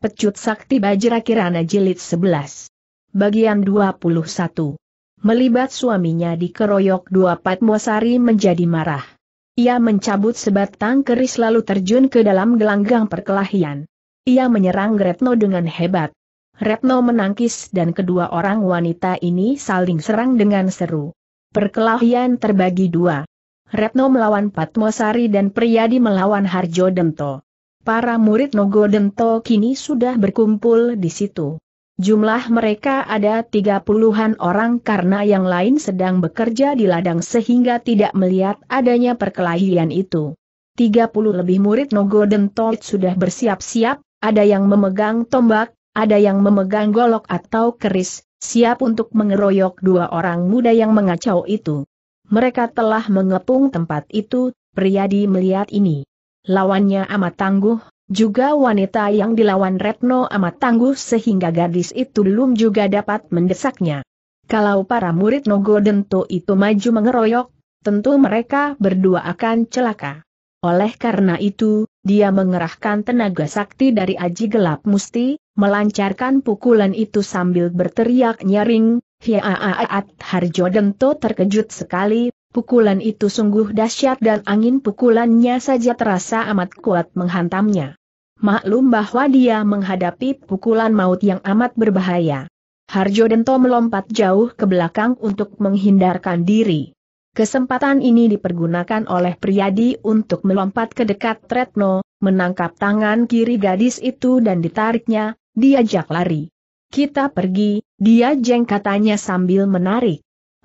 Pecut Sakti Bajra Kirana Jilid 11. Bagian 21. Melibat suaminya di keroyok dua Patmosari menjadi marah. Ia mencabut sebatang keris lalu terjun ke dalam gelanggang perkelahian. Ia menyerang Retno dengan hebat. Retno menangkis dan kedua orang wanita ini saling serang dengan seru. Perkelahian terbagi dua. Retno melawan Patmosari dan Priyadi melawan Harjo Dento. Para murid nogodento kini sudah berkumpul di situ. Jumlah mereka ada tiga puluhan orang karena yang lain sedang bekerja di ladang sehingga tidak melihat adanya perkelahian itu. Tiga puluh lebih murid nogodento sudah bersiap-siap, ada yang memegang tombak, ada yang memegang golok atau keris, siap untuk mengeroyok dua orang muda yang mengacau itu. Mereka telah mengepung tempat itu, Priyadi melihat ini. Lawannya amat tangguh, juga wanita yang dilawan Retno amat tangguh sehingga gadis itu belum juga dapat mendesaknya. Kalau para murid Nogo Dento itu maju mengeroyok, tentu mereka berdua akan celaka. Oleh karena itu, dia mengerahkan tenaga sakti dari Aji Gelap Musti, melancarkan pukulan itu sambil berteriak nyaring, Hiaaat Harjo Dento terkejut sekali, Pukulan itu sungguh dahsyat dan angin pukulannya saja terasa amat kuat menghantamnya. Maklum bahwa dia menghadapi pukulan maut yang amat berbahaya. Harjo Dento melompat jauh ke belakang untuk menghindarkan diri. Kesempatan ini dipergunakan oleh Priyadi untuk melompat ke dekat Tretno, menangkap tangan kiri gadis itu dan ditariknya, diajak lari. Kita pergi, dia jeng katanya sambil menarik.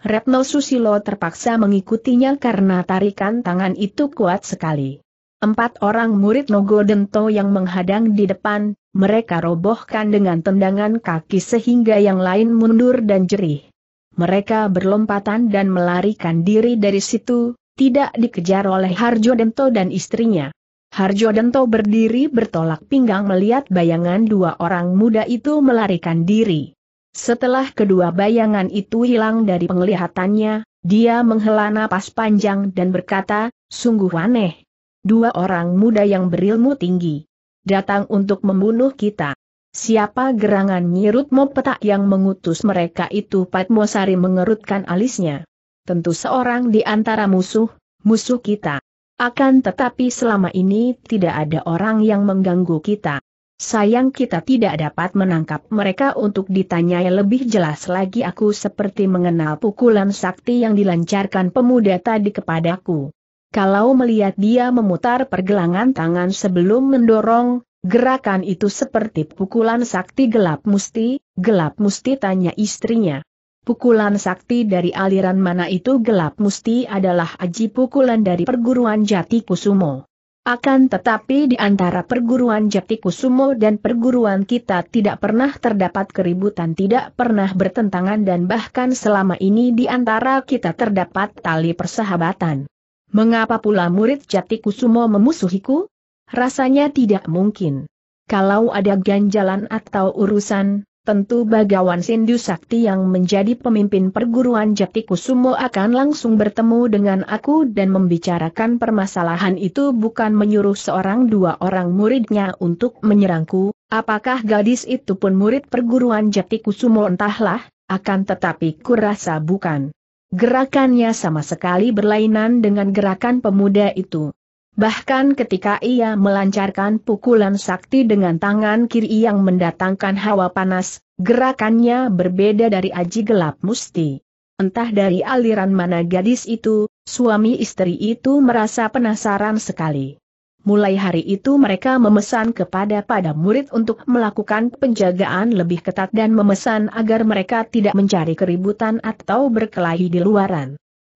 Retno Susilo terpaksa mengikutinya karena tarikan tangan itu kuat sekali. Empat orang murid Nogo yang menghadang di depan, mereka robohkan dengan tendangan kaki sehingga yang lain mundur dan jerih. Mereka berlompatan dan melarikan diri dari situ, tidak dikejar oleh Harjo Dento dan istrinya. Harjo Dento berdiri bertolak pinggang melihat bayangan dua orang muda itu melarikan diri. Setelah kedua bayangan itu hilang dari penglihatannya, dia menghela napas panjang dan berkata, sungguh aneh. Dua orang muda yang berilmu tinggi. Datang untuk membunuh kita. Siapa gerangan nyirut petak yang mengutus mereka itu Patmosari mengerutkan alisnya. Tentu seorang di antara musuh, musuh kita. Akan tetapi selama ini tidak ada orang yang mengganggu kita. Sayang kita tidak dapat menangkap mereka untuk ditanyai lebih jelas lagi aku seperti mengenal pukulan sakti yang dilancarkan pemuda tadi kepadaku. Kalau melihat dia memutar pergelangan tangan sebelum mendorong, gerakan itu seperti pukulan sakti gelap musti, gelap musti tanya istrinya. Pukulan sakti dari aliran mana itu gelap musti adalah aji pukulan dari perguruan jati kusumo. Akan tetapi di antara perguruan Kusumo dan perguruan kita tidak pernah terdapat keributan tidak pernah bertentangan dan bahkan selama ini di antara kita terdapat tali persahabatan. Mengapa pula murid Kusumo memusuhiku? Rasanya tidak mungkin. Kalau ada ganjalan atau urusan, tentu Bagawan Sindu Sakti yang menjadi pemimpin perguruan Jati Kusumo akan langsung bertemu dengan aku dan membicarakan permasalahan itu bukan menyuruh seorang dua orang muridnya untuk menyerangku, apakah gadis itu pun murid perguruan Jati Kusumo entahlah, akan tetapi kurasa bukan. Gerakannya sama sekali berlainan dengan gerakan pemuda itu. Bahkan ketika ia melancarkan pukulan sakti dengan tangan kiri yang mendatangkan hawa panas, gerakannya berbeda dari aji gelap musti. Entah dari aliran mana gadis itu, suami istri itu merasa penasaran sekali. Mulai hari itu mereka memesan kepada pada murid untuk melakukan penjagaan lebih ketat dan memesan agar mereka tidak mencari keributan atau berkelahi di luaran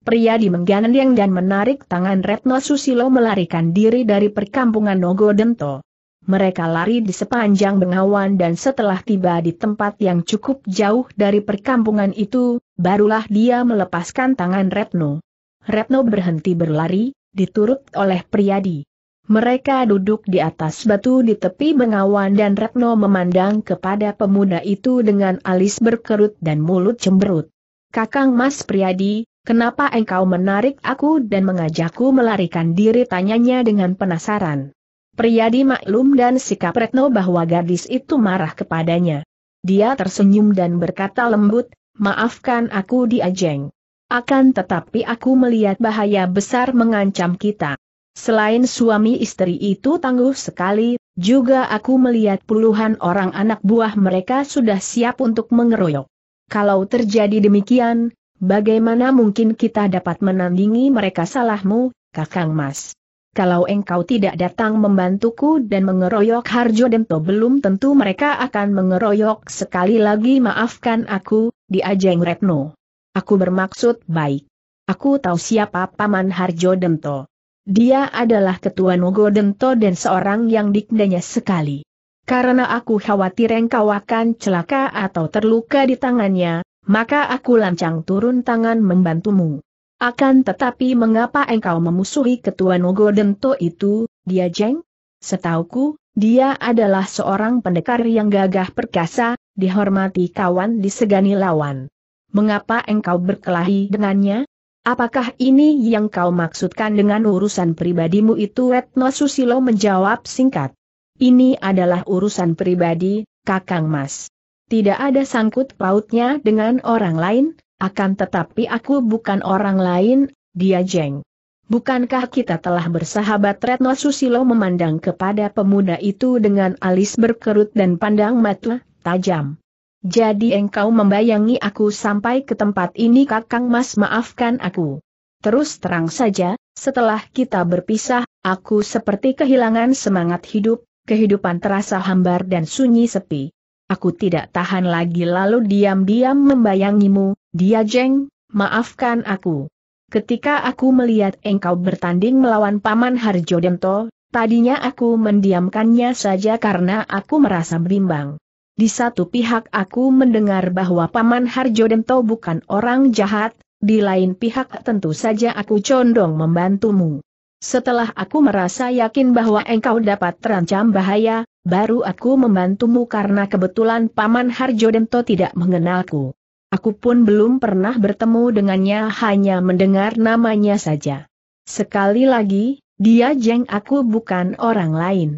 pria di menggandeng dan menarik tangan Retno Susilo melarikan diri dari perkampungan Nogo Dento. Mereka lari di sepanjang bengawan dan setelah tiba di tempat yang cukup jauh dari perkampungan itu, barulah dia melepaskan tangan Retno. Retno berhenti berlari, diturut oleh Priyadi. Mereka duduk di atas batu di tepi bengawan dan Retno memandang kepada pemuda itu dengan alis berkerut dan mulut cemberut. Kakang Mas Priyadi, Kenapa engkau menarik aku dan mengajakku melarikan diri tanyanya dengan penasaran. Priyadi maklum dan sikap Retno bahwa gadis itu marah kepadanya. Dia tersenyum dan berkata lembut, maafkan aku diajeng. Akan tetapi aku melihat bahaya besar mengancam kita. Selain suami istri itu tangguh sekali, juga aku melihat puluhan orang anak buah mereka sudah siap untuk mengeroyok. Kalau terjadi demikian, Bagaimana mungkin kita dapat menandingi mereka salahmu, Kakang Mas? Kalau engkau tidak datang membantuku dan mengeroyok Harjo Dento, belum tentu mereka akan mengeroyok sekali lagi maafkan aku, diajeng Retno. Aku bermaksud baik. Aku tahu siapa Paman Harjo Dento. Dia adalah ketua Nogo Dento dan seorang yang dikdanya sekali. Karena aku khawatir engkau akan celaka atau terluka di tangannya, maka aku lancang turun tangan membantumu. Akan tetapi mengapa engkau memusuhi ketua Nogo Dento itu, dia jeng? Setauku, dia adalah seorang pendekar yang gagah perkasa, dihormati kawan disegani lawan. Mengapa engkau berkelahi dengannya? Apakah ini yang kau maksudkan dengan urusan pribadimu itu? Retno Susilo menjawab singkat. Ini adalah urusan pribadi, Kakang Mas. Tidak ada sangkut pautnya dengan orang lain, akan tetapi aku bukan orang lain, dia jeng. Bukankah kita telah bersahabat Retno Susilo memandang kepada pemuda itu dengan alis berkerut dan pandang mata tajam. Jadi engkau membayangi aku sampai ke tempat ini kakang mas maafkan aku. Terus terang saja, setelah kita berpisah, aku seperti kehilangan semangat hidup, kehidupan terasa hambar dan sunyi sepi. Aku tidak tahan lagi lalu diam-diam membayangimu, dia jeng, maafkan aku. Ketika aku melihat engkau bertanding melawan Paman Harjo Dento, tadinya aku mendiamkannya saja karena aku merasa bimbang. Di satu pihak aku mendengar bahwa Paman Harjo Dento bukan orang jahat, di lain pihak tentu saja aku condong membantumu. Setelah aku merasa yakin bahwa engkau dapat terancam bahaya, baru aku membantumu karena kebetulan Paman Harjo Dento tidak mengenalku. Aku pun belum pernah bertemu dengannya hanya mendengar namanya saja. Sekali lagi, dia jeng aku bukan orang lain.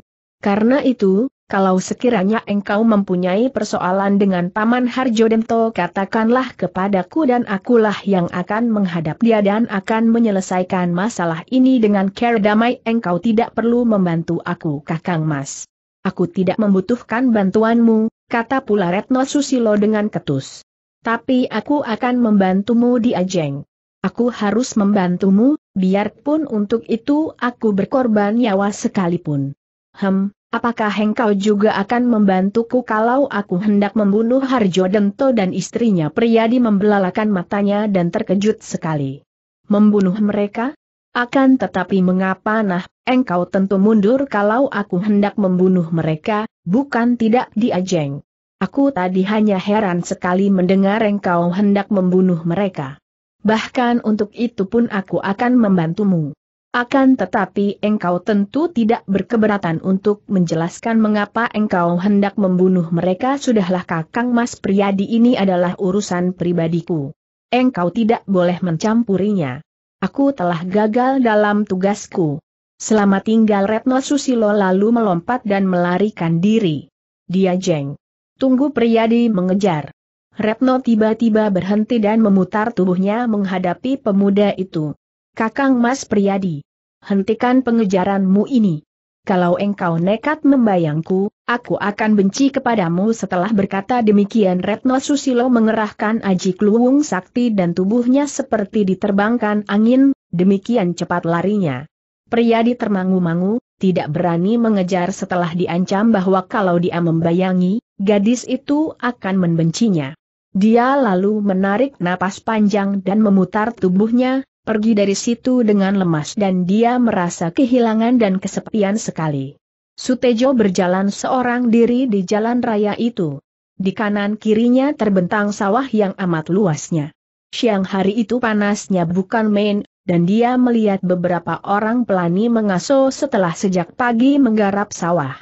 Karena itu, kalau sekiranya engkau mempunyai persoalan dengan Paman Harjo Demto katakanlah kepadaku dan akulah yang akan menghadap dia dan akan menyelesaikan masalah ini dengan care damai engkau tidak perlu membantu aku kakang mas. Aku tidak membutuhkan bantuanmu, kata pula Retno Susilo dengan ketus. Tapi aku akan membantumu di Ajeng. Aku harus membantumu, biarpun untuk itu aku berkorban nyawa sekalipun. Hem, Apakah engkau juga akan membantuku kalau aku hendak membunuh Harjo Dento dan istrinya Priyadi membelalakan matanya dan terkejut sekali. Membunuh mereka? Akan tetapi mengapa nah, engkau tentu mundur kalau aku hendak membunuh mereka, bukan tidak diajeng. Aku tadi hanya heran sekali mendengar engkau hendak membunuh mereka. Bahkan untuk itu pun aku akan membantumu. Akan tetapi engkau tentu tidak berkeberatan untuk menjelaskan mengapa engkau hendak membunuh mereka sudahlah kakang mas Priyadi ini adalah urusan pribadiku. Engkau tidak boleh mencampurinya. Aku telah gagal dalam tugasku. Selama tinggal Retno Susilo lalu melompat dan melarikan diri. Dia jeng. Tunggu Priyadi mengejar. Retno tiba-tiba berhenti dan memutar tubuhnya menghadapi pemuda itu. Kakang Mas Priyadi, hentikan pengejaranmu ini. Kalau engkau nekat membayangku, aku akan benci kepadamu setelah berkata demikian Retno Susilo mengerahkan aji kluwung sakti dan tubuhnya seperti diterbangkan angin, demikian cepat larinya. Priyadi termangu-mangu, tidak berani mengejar setelah diancam bahwa kalau dia membayangi, gadis itu akan membencinya. Dia lalu menarik napas panjang dan memutar tubuhnya, pergi dari situ dengan lemas dan dia merasa kehilangan dan kesepian sekali. Sutejo berjalan seorang diri di jalan raya itu. Di kanan kirinya terbentang sawah yang amat luasnya. Siang hari itu panasnya bukan main, dan dia melihat beberapa orang pelani mengasuh setelah sejak pagi menggarap sawah.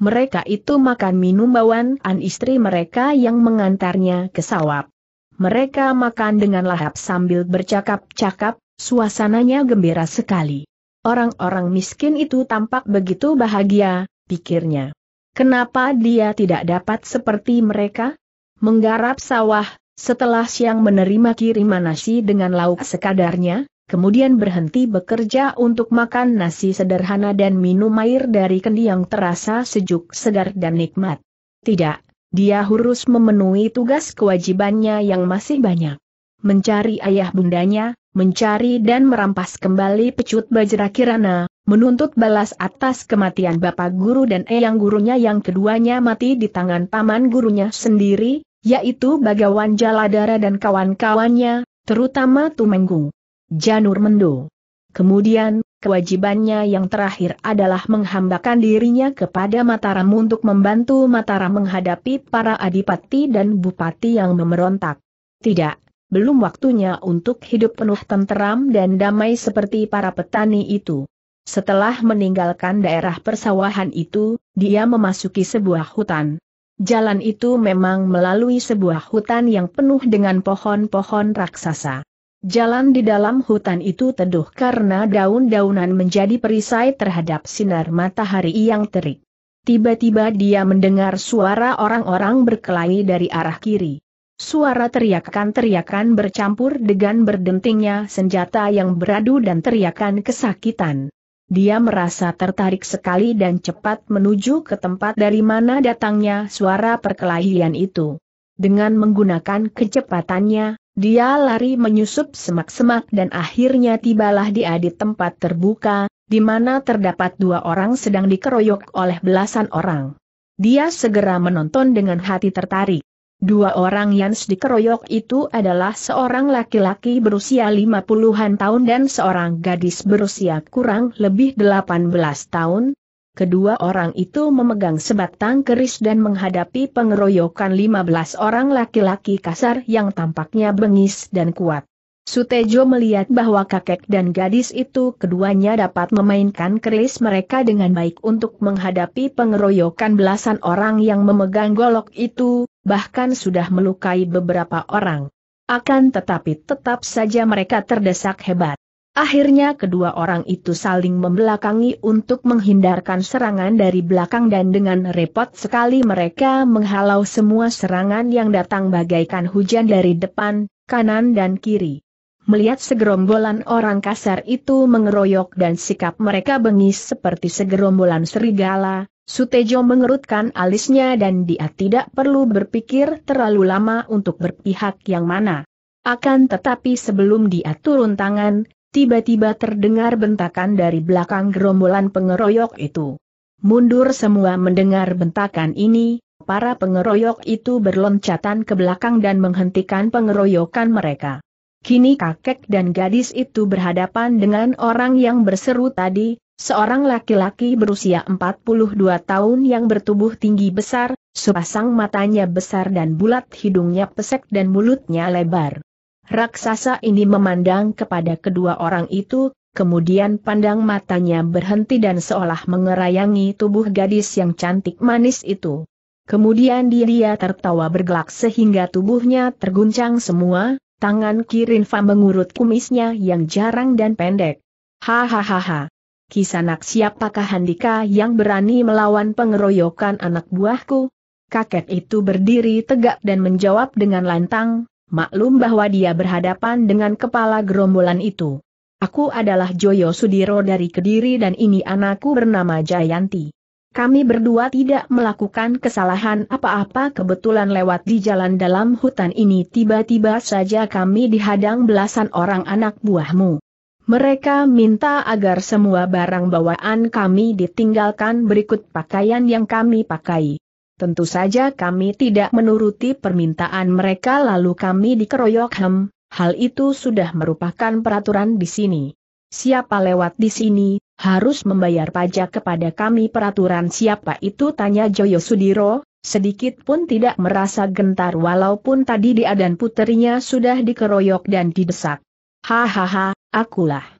Mereka itu makan minum bawaan istri mereka yang mengantarnya ke sawah. Mereka makan dengan lahap sambil bercakap-cakap, suasananya gembira sekali. Orang-orang miskin itu tampak begitu bahagia, pikirnya. Kenapa dia tidak dapat seperti mereka? Menggarap sawah, setelah siang menerima kiriman nasi dengan lauk sekadarnya, kemudian berhenti bekerja untuk makan nasi sederhana dan minum air dari kendi yang terasa sejuk segar dan nikmat. Tidak, dia harus memenuhi tugas kewajibannya yang masih banyak. Mencari ayah bundanya, mencari dan merampas kembali pecut bajra kirana, menuntut balas atas kematian bapak guru dan eyang gurunya yang keduanya mati di tangan paman gurunya sendiri, yaitu Bagawan Jaladara dan kawan-kawannya, terutama Tumenggung. Janur Mendo. Kemudian, kewajibannya yang terakhir adalah menghambakan dirinya kepada Mataram untuk membantu Mataram menghadapi para adipati dan bupati yang memberontak. Tidak, belum waktunya untuk hidup penuh tenteram dan damai seperti para petani itu. Setelah meninggalkan daerah persawahan itu, dia memasuki sebuah hutan. Jalan itu memang melalui sebuah hutan yang penuh dengan pohon-pohon raksasa. Jalan di dalam hutan itu teduh karena daun-daunan menjadi perisai terhadap sinar matahari yang terik. Tiba-tiba dia mendengar suara orang-orang berkelahi dari arah kiri. Suara teriakan-teriakan bercampur dengan berdentingnya senjata yang beradu dan teriakan kesakitan. Dia merasa tertarik sekali dan cepat menuju ke tempat dari mana datangnya suara perkelahian itu. Dengan menggunakan kecepatannya, dia lari menyusup semak-semak dan akhirnya tibalah dia di tempat terbuka, di mana terdapat dua orang sedang dikeroyok oleh belasan orang. Dia segera menonton dengan hati tertarik. Dua orang yang dikeroyok itu adalah seorang laki-laki berusia lima puluhan tahun dan seorang gadis berusia kurang lebih delapan belas tahun, kedua orang itu memegang sebatang keris dan menghadapi pengeroyokan 15 orang laki-laki kasar yang tampaknya bengis dan kuat. Sutejo melihat bahwa kakek dan gadis itu keduanya dapat memainkan keris mereka dengan baik untuk menghadapi pengeroyokan belasan orang yang memegang golok itu, bahkan sudah melukai beberapa orang. Akan tetapi tetap saja mereka terdesak hebat. Akhirnya kedua orang itu saling membelakangi untuk menghindarkan serangan dari belakang dan dengan repot sekali mereka menghalau semua serangan yang datang bagaikan hujan dari depan, kanan dan kiri. Melihat segerombolan orang kasar itu mengeroyok dan sikap mereka bengis seperti segerombolan serigala, Sutejo mengerutkan alisnya dan dia tidak perlu berpikir terlalu lama untuk berpihak yang mana. Akan tetapi sebelum dia turun tangan, tiba-tiba terdengar bentakan dari belakang gerombolan pengeroyok itu. Mundur semua mendengar bentakan ini, para pengeroyok itu berloncatan ke belakang dan menghentikan pengeroyokan mereka. Kini kakek dan gadis itu berhadapan dengan orang yang berseru tadi, seorang laki-laki berusia 42 tahun yang bertubuh tinggi besar, sepasang matanya besar dan bulat hidungnya pesek dan mulutnya lebar. Raksasa ini memandang kepada kedua orang itu, kemudian pandang matanya berhenti dan seolah mengerayangi tubuh gadis yang cantik manis itu. Kemudian dia tertawa bergelak sehingga tubuhnya terguncang semua, tangan Kirinfa mengurut kumisnya yang jarang dan pendek. Hahaha. Kisanak siapakah Handika yang berani melawan pengeroyokan anak buahku? Kakek itu berdiri tegak dan menjawab dengan lantang, maklum bahwa dia berhadapan dengan kepala gerombolan itu. Aku adalah Joyo Sudiro dari Kediri dan ini anakku bernama Jayanti. Kami berdua tidak melakukan kesalahan apa-apa kebetulan lewat di jalan dalam hutan ini tiba-tiba saja kami dihadang belasan orang anak buahmu. Mereka minta agar semua barang bawaan kami ditinggalkan berikut pakaian yang kami pakai. Tentu saja kami tidak menuruti permintaan mereka lalu kami dikeroyok hem, hal itu sudah merupakan peraturan di sini. Siapa lewat di sini, harus membayar pajak kepada kami peraturan siapa itu tanya Joyo Sudiro, sedikit pun tidak merasa gentar walaupun tadi dia dan puterinya sudah dikeroyok dan didesak. Hahaha, akulah.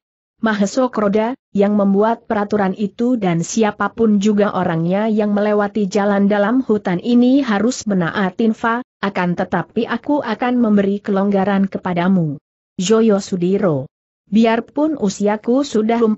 Mahesok Roda, yang membuat peraturan itu dan siapapun juga orangnya yang melewati jalan dalam hutan ini harus menaatin Fa, akan tetapi aku akan memberi kelonggaran kepadamu. Joyo Sudiro. Biarpun usiaku sudah 40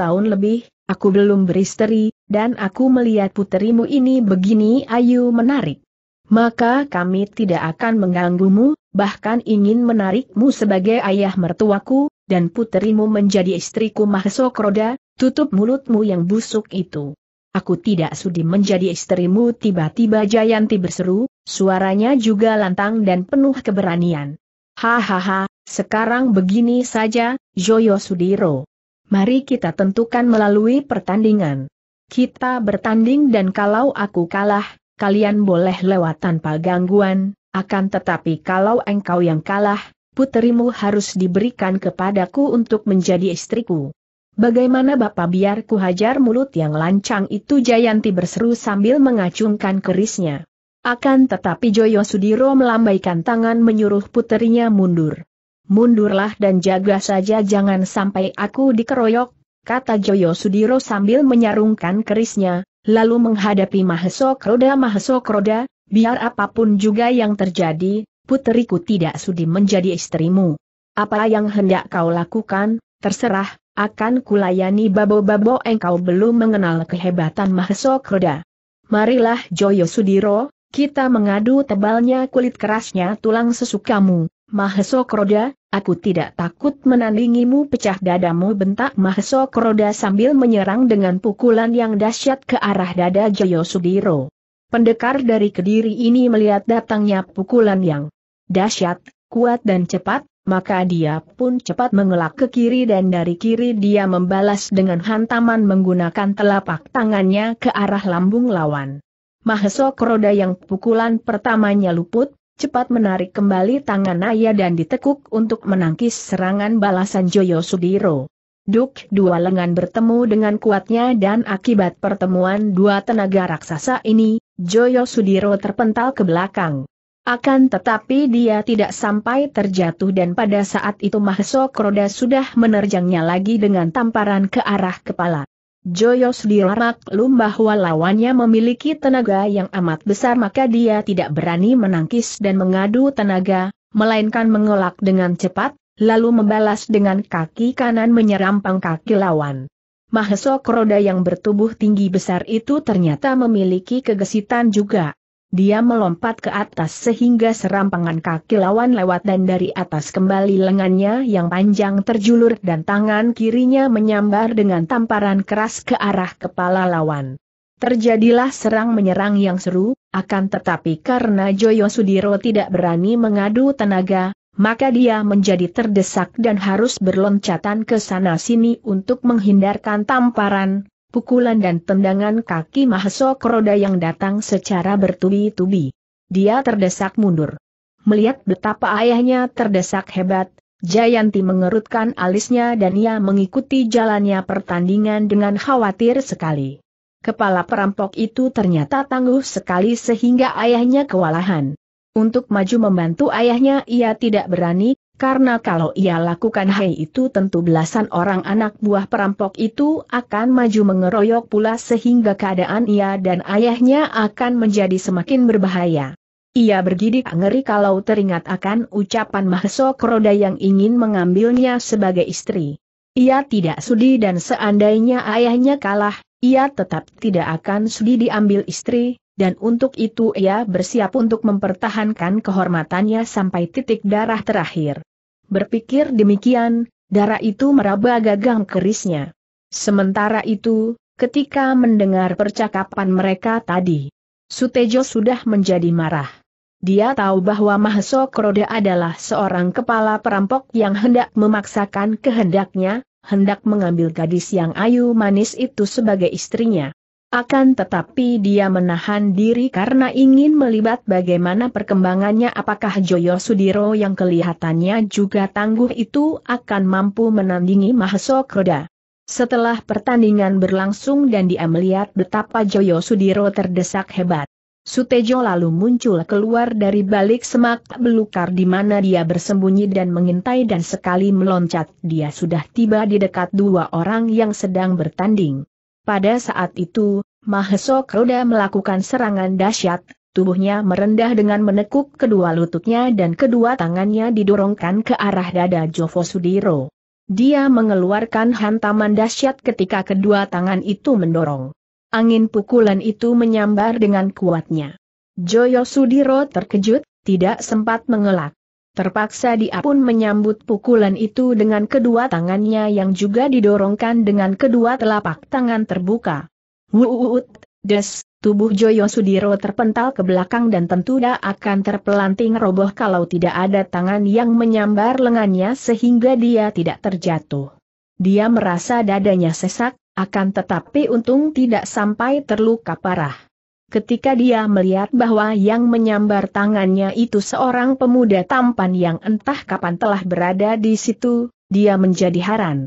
tahun lebih, aku belum beristri, dan aku melihat puterimu ini begini ayu menarik. Maka kami tidak akan mengganggumu, bahkan ingin menarikmu sebagai ayah mertuaku, dan puterimu menjadi istriku Mahesok Roda, tutup mulutmu yang busuk itu. Aku tidak sudi menjadi istrimu tiba-tiba Jayanti berseru, suaranya juga lantang dan penuh keberanian. Hahaha, sekarang begini saja, Joyo Sudiro. Mari kita tentukan melalui pertandingan. Kita bertanding dan kalau aku kalah, kalian boleh lewat tanpa gangguan, akan tetapi kalau engkau yang kalah, puterimu harus diberikan kepadaku untuk menjadi istriku. Bagaimana Bapak biar ku hajar mulut yang lancang itu Jayanti berseru sambil mengacungkan kerisnya. Akan tetapi Joyo Sudiro melambaikan tangan menyuruh puterinya mundur. Mundurlah dan jaga saja jangan sampai aku dikeroyok, kata Joyo Sudiro sambil menyarungkan kerisnya, lalu menghadapi Mahesok Roda Mahesok Roda, biar apapun juga yang terjadi, puteriku tidak sudi menjadi istrimu. Apa yang hendak kau lakukan, terserah, akan kulayani babo-babo engkau belum mengenal kehebatan Mahesokroda. Marilah Joyo Sudiro, kita mengadu tebalnya kulit kerasnya tulang sesukamu, Mahesokroda. aku tidak takut menandingimu pecah dadamu bentak Mahesokroda sambil menyerang dengan pukulan yang dahsyat ke arah dada Joyo Sudiro. Pendekar dari Kediri ini melihat datangnya pukulan yang dahsyat, kuat dan cepat, maka dia pun cepat mengelak ke kiri dan dari kiri dia membalas dengan hantaman menggunakan telapak tangannya ke arah lambung lawan. Mahesok roda yang pukulan pertamanya luput, cepat menarik kembali tangan ayah dan ditekuk untuk menangkis serangan balasan Joyo Sudiro. Duk dua lengan bertemu dengan kuatnya dan akibat pertemuan dua tenaga raksasa ini, Joyo Sudiro terpental ke belakang. Akan tetapi dia tidak sampai terjatuh dan pada saat itu Mahesok Roda sudah menerjangnya lagi dengan tamparan ke arah kepala. Joyos Sudiro maklum bahwa lawannya memiliki tenaga yang amat besar maka dia tidak berani menangkis dan mengadu tenaga, melainkan mengelak dengan cepat, lalu membalas dengan kaki kanan menyerampang kaki lawan. Mahesok Roda yang bertubuh tinggi besar itu ternyata memiliki kegesitan juga. Dia melompat ke atas sehingga serampangan kaki lawan lewat dan dari atas kembali lengannya yang panjang terjulur dan tangan kirinya menyambar dengan tamparan keras ke arah kepala lawan. Terjadilah serang menyerang yang seru, akan tetapi karena Joyo Sudiro tidak berani mengadu tenaga, maka dia menjadi terdesak dan harus berloncatan ke sana sini untuk menghindarkan tamparan, pukulan dan tendangan kaki Mahesok Roda yang datang secara bertubi-tubi. Dia terdesak mundur. Melihat betapa ayahnya terdesak hebat, Jayanti mengerutkan alisnya dan ia mengikuti jalannya pertandingan dengan khawatir sekali. Kepala perampok itu ternyata tangguh sekali sehingga ayahnya kewalahan. Untuk maju membantu ayahnya ia tidak berani, karena kalau ia lakukan hal itu tentu belasan orang anak buah perampok itu akan maju mengeroyok pula sehingga keadaan ia dan ayahnya akan menjadi semakin berbahaya. Ia bergidik ngeri kalau teringat akan ucapan Mahesok Roda yang ingin mengambilnya sebagai istri. Ia tidak sudi dan seandainya ayahnya kalah, ia tetap tidak akan sudi diambil istri, dan untuk itu ia bersiap untuk mempertahankan kehormatannya sampai titik darah terakhir. Berpikir demikian, darah itu meraba gagang kerisnya. Sementara itu, ketika mendengar percakapan mereka tadi, Sutejo sudah menjadi marah. Dia tahu bahwa Mahso Kroda adalah seorang kepala perampok yang hendak memaksakan kehendaknya, hendak mengambil gadis yang ayu manis itu sebagai istrinya. Akan tetapi dia menahan diri karena ingin melibat bagaimana perkembangannya apakah Joyo Sudiro yang kelihatannya juga tangguh itu akan mampu menandingi Mahesok Roda? Setelah pertandingan berlangsung dan dia melihat betapa Joyo Sudiro terdesak hebat. Sutejo lalu muncul keluar dari balik semak belukar di mana dia bersembunyi dan mengintai dan sekali meloncat dia sudah tiba di dekat dua orang yang sedang bertanding. Pada saat itu, Mahesok Roda melakukan serangan dahsyat, tubuhnya merendah dengan menekuk kedua lututnya dan kedua tangannya didorongkan ke arah dada Jovo Sudiro. Dia mengeluarkan hantaman dahsyat ketika kedua tangan itu mendorong. Angin pukulan itu menyambar dengan kuatnya. Joyo Sudiro terkejut, tidak sempat mengelak. Terpaksa dia pun menyambut pukulan itu dengan kedua tangannya yang juga didorongkan dengan kedua telapak tangan terbuka. Wuut, des, tubuh Joyo Sudiro terpental ke belakang dan tentu dia akan terpelanting roboh kalau tidak ada tangan yang menyambar lengannya sehingga dia tidak terjatuh. Dia merasa dadanya sesak, akan tetapi untung tidak sampai terluka parah ketika dia melihat bahwa yang menyambar tangannya itu seorang pemuda tampan yang entah kapan telah berada di situ, dia menjadi heran.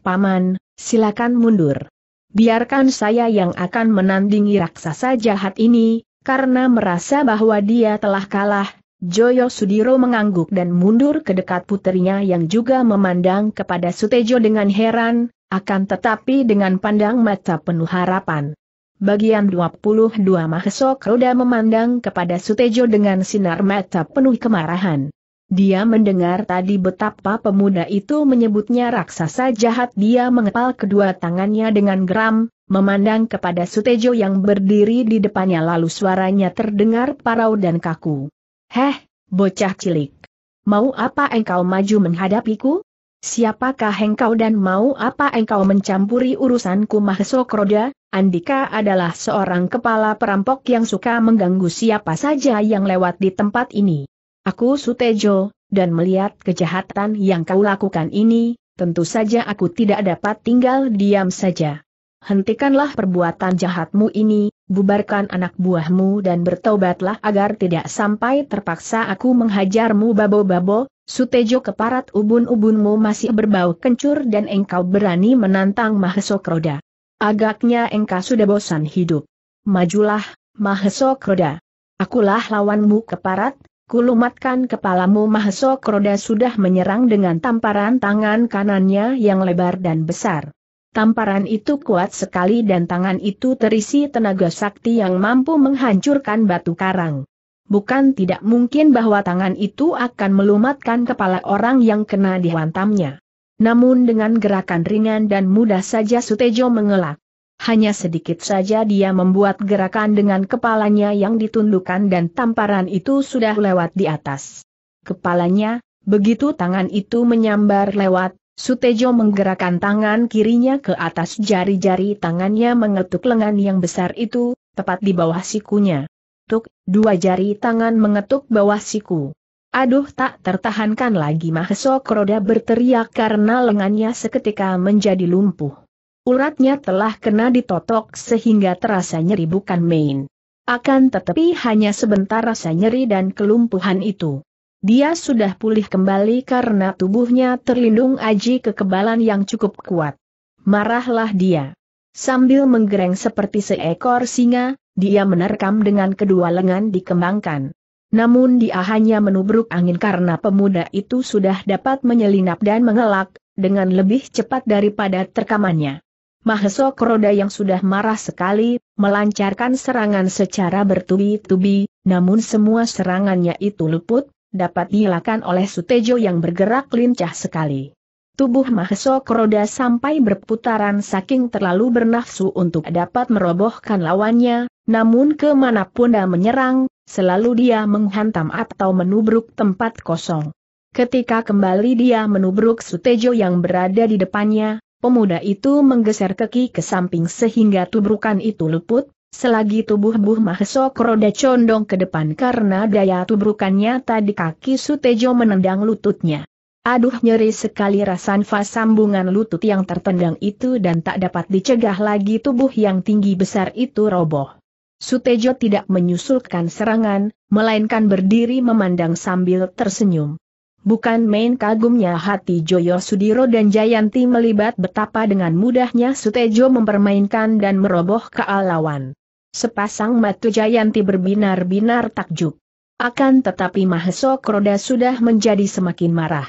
Paman, silakan mundur. Biarkan saya yang akan menandingi raksasa jahat ini, karena merasa bahwa dia telah kalah, Joyo Sudiro mengangguk dan mundur ke dekat putrinya yang juga memandang kepada Sutejo dengan heran, akan tetapi dengan pandang mata penuh harapan. Bagian 22 Mahesok Roda memandang kepada Sutejo dengan sinar mata penuh kemarahan. Dia mendengar tadi betapa pemuda itu menyebutnya raksasa jahat dia mengepal kedua tangannya dengan geram, memandang kepada Sutejo yang berdiri di depannya lalu suaranya terdengar parau dan kaku. Heh, bocah cilik. Mau apa engkau maju menghadapiku? Siapakah engkau dan mau apa engkau mencampuri urusanku Mahesok Roda? Andika adalah seorang kepala perampok yang suka mengganggu siapa saja yang lewat di tempat ini. Aku Sutejo, dan melihat kejahatan yang kau lakukan ini, tentu saja aku tidak dapat tinggal diam saja. Hentikanlah perbuatan jahatmu ini, bubarkan anak buahmu dan bertobatlah agar tidak sampai terpaksa aku menghajarmu babo-babo, Sutejo keparat ubun-ubunmu masih berbau kencur dan engkau berani menantang Mahesokroda. Agaknya engkau sudah bosan hidup. Majulah, Mahesok Kroda. Akulah lawanmu keparat, kulumatkan kepalamu Mahesok Kroda sudah menyerang dengan tamparan tangan kanannya yang lebar dan besar. Tamparan itu kuat sekali dan tangan itu terisi tenaga sakti yang mampu menghancurkan batu karang. Bukan tidak mungkin bahwa tangan itu akan melumatkan kepala orang yang kena dihantamnya. Namun dengan gerakan ringan dan mudah saja Sutejo mengelak. Hanya sedikit saja dia membuat gerakan dengan kepalanya yang ditundukkan dan tamparan itu sudah lewat di atas. Kepalanya, begitu tangan itu menyambar lewat, Sutejo menggerakkan tangan kirinya ke atas jari-jari tangannya mengetuk lengan yang besar itu, tepat di bawah sikunya. Tuk, dua jari tangan mengetuk bawah siku. Aduh tak tertahankan lagi Mahesok Kroda berteriak karena lengannya seketika menjadi lumpuh. Uratnya telah kena ditotok sehingga terasa nyeri bukan main. Akan tetapi hanya sebentar rasa nyeri dan kelumpuhan itu. Dia sudah pulih kembali karena tubuhnya terlindung aji kekebalan yang cukup kuat. Marahlah dia. Sambil menggereng seperti seekor singa, dia menerkam dengan kedua lengan dikembangkan. Namun dia hanya menubruk angin karena pemuda itu sudah dapat menyelinap dan mengelak, dengan lebih cepat daripada terkamannya. Mahesok Roda yang sudah marah sekali, melancarkan serangan secara bertubi-tubi, namun semua serangannya itu luput, dapat dilakukan oleh Sutejo yang bergerak lincah sekali. Tubuh Mahesok Roda sampai berputaran saking terlalu bernafsu untuk dapat merobohkan lawannya, namun kemanapun dia menyerang, Selalu dia menghantam atau menubruk tempat kosong. Ketika kembali dia menubruk Sutejo yang berada di depannya, pemuda itu menggeser kaki ke samping sehingga tubrukan itu luput, selagi tubuh Buh Mahesok roda condong ke depan karena daya tubrukannya tadi kaki Sutejo menendang lututnya. Aduh nyeri sekali rasan nfas sambungan lutut yang tertendang itu dan tak dapat dicegah lagi tubuh yang tinggi besar itu roboh. Sutejo tidak menyusulkan serangan, melainkan berdiri memandang sambil tersenyum. Bukan main kagumnya hati Joyo Sudiro dan Jayanti melibat betapa dengan mudahnya Sutejo mempermainkan dan meroboh kealawan. Sepasang mata Jayanti berbinar-binar takjub. Akan tetapi Mahesok Roda sudah menjadi semakin marah.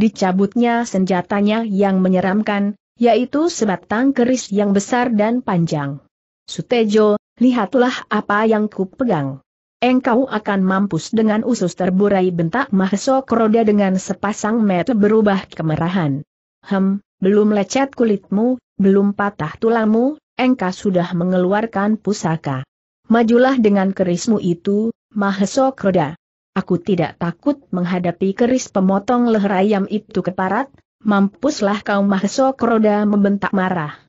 Dicabutnya senjatanya yang menyeramkan, yaitu sebatang keris yang besar dan panjang. Sutejo, lihatlah apa yang kupegang. Engkau akan mampus dengan usus terburai bentak Mahesok Kroda dengan sepasang mata berubah kemerahan. Hem, belum lecet kulitmu, belum patah tulangmu, engkau sudah mengeluarkan pusaka. Majulah dengan kerismu itu, Mahesok Kroda. Aku tidak takut menghadapi keris pemotong leher ayam itu keparat, mampuslah kau Mahesok Kroda membentak marah.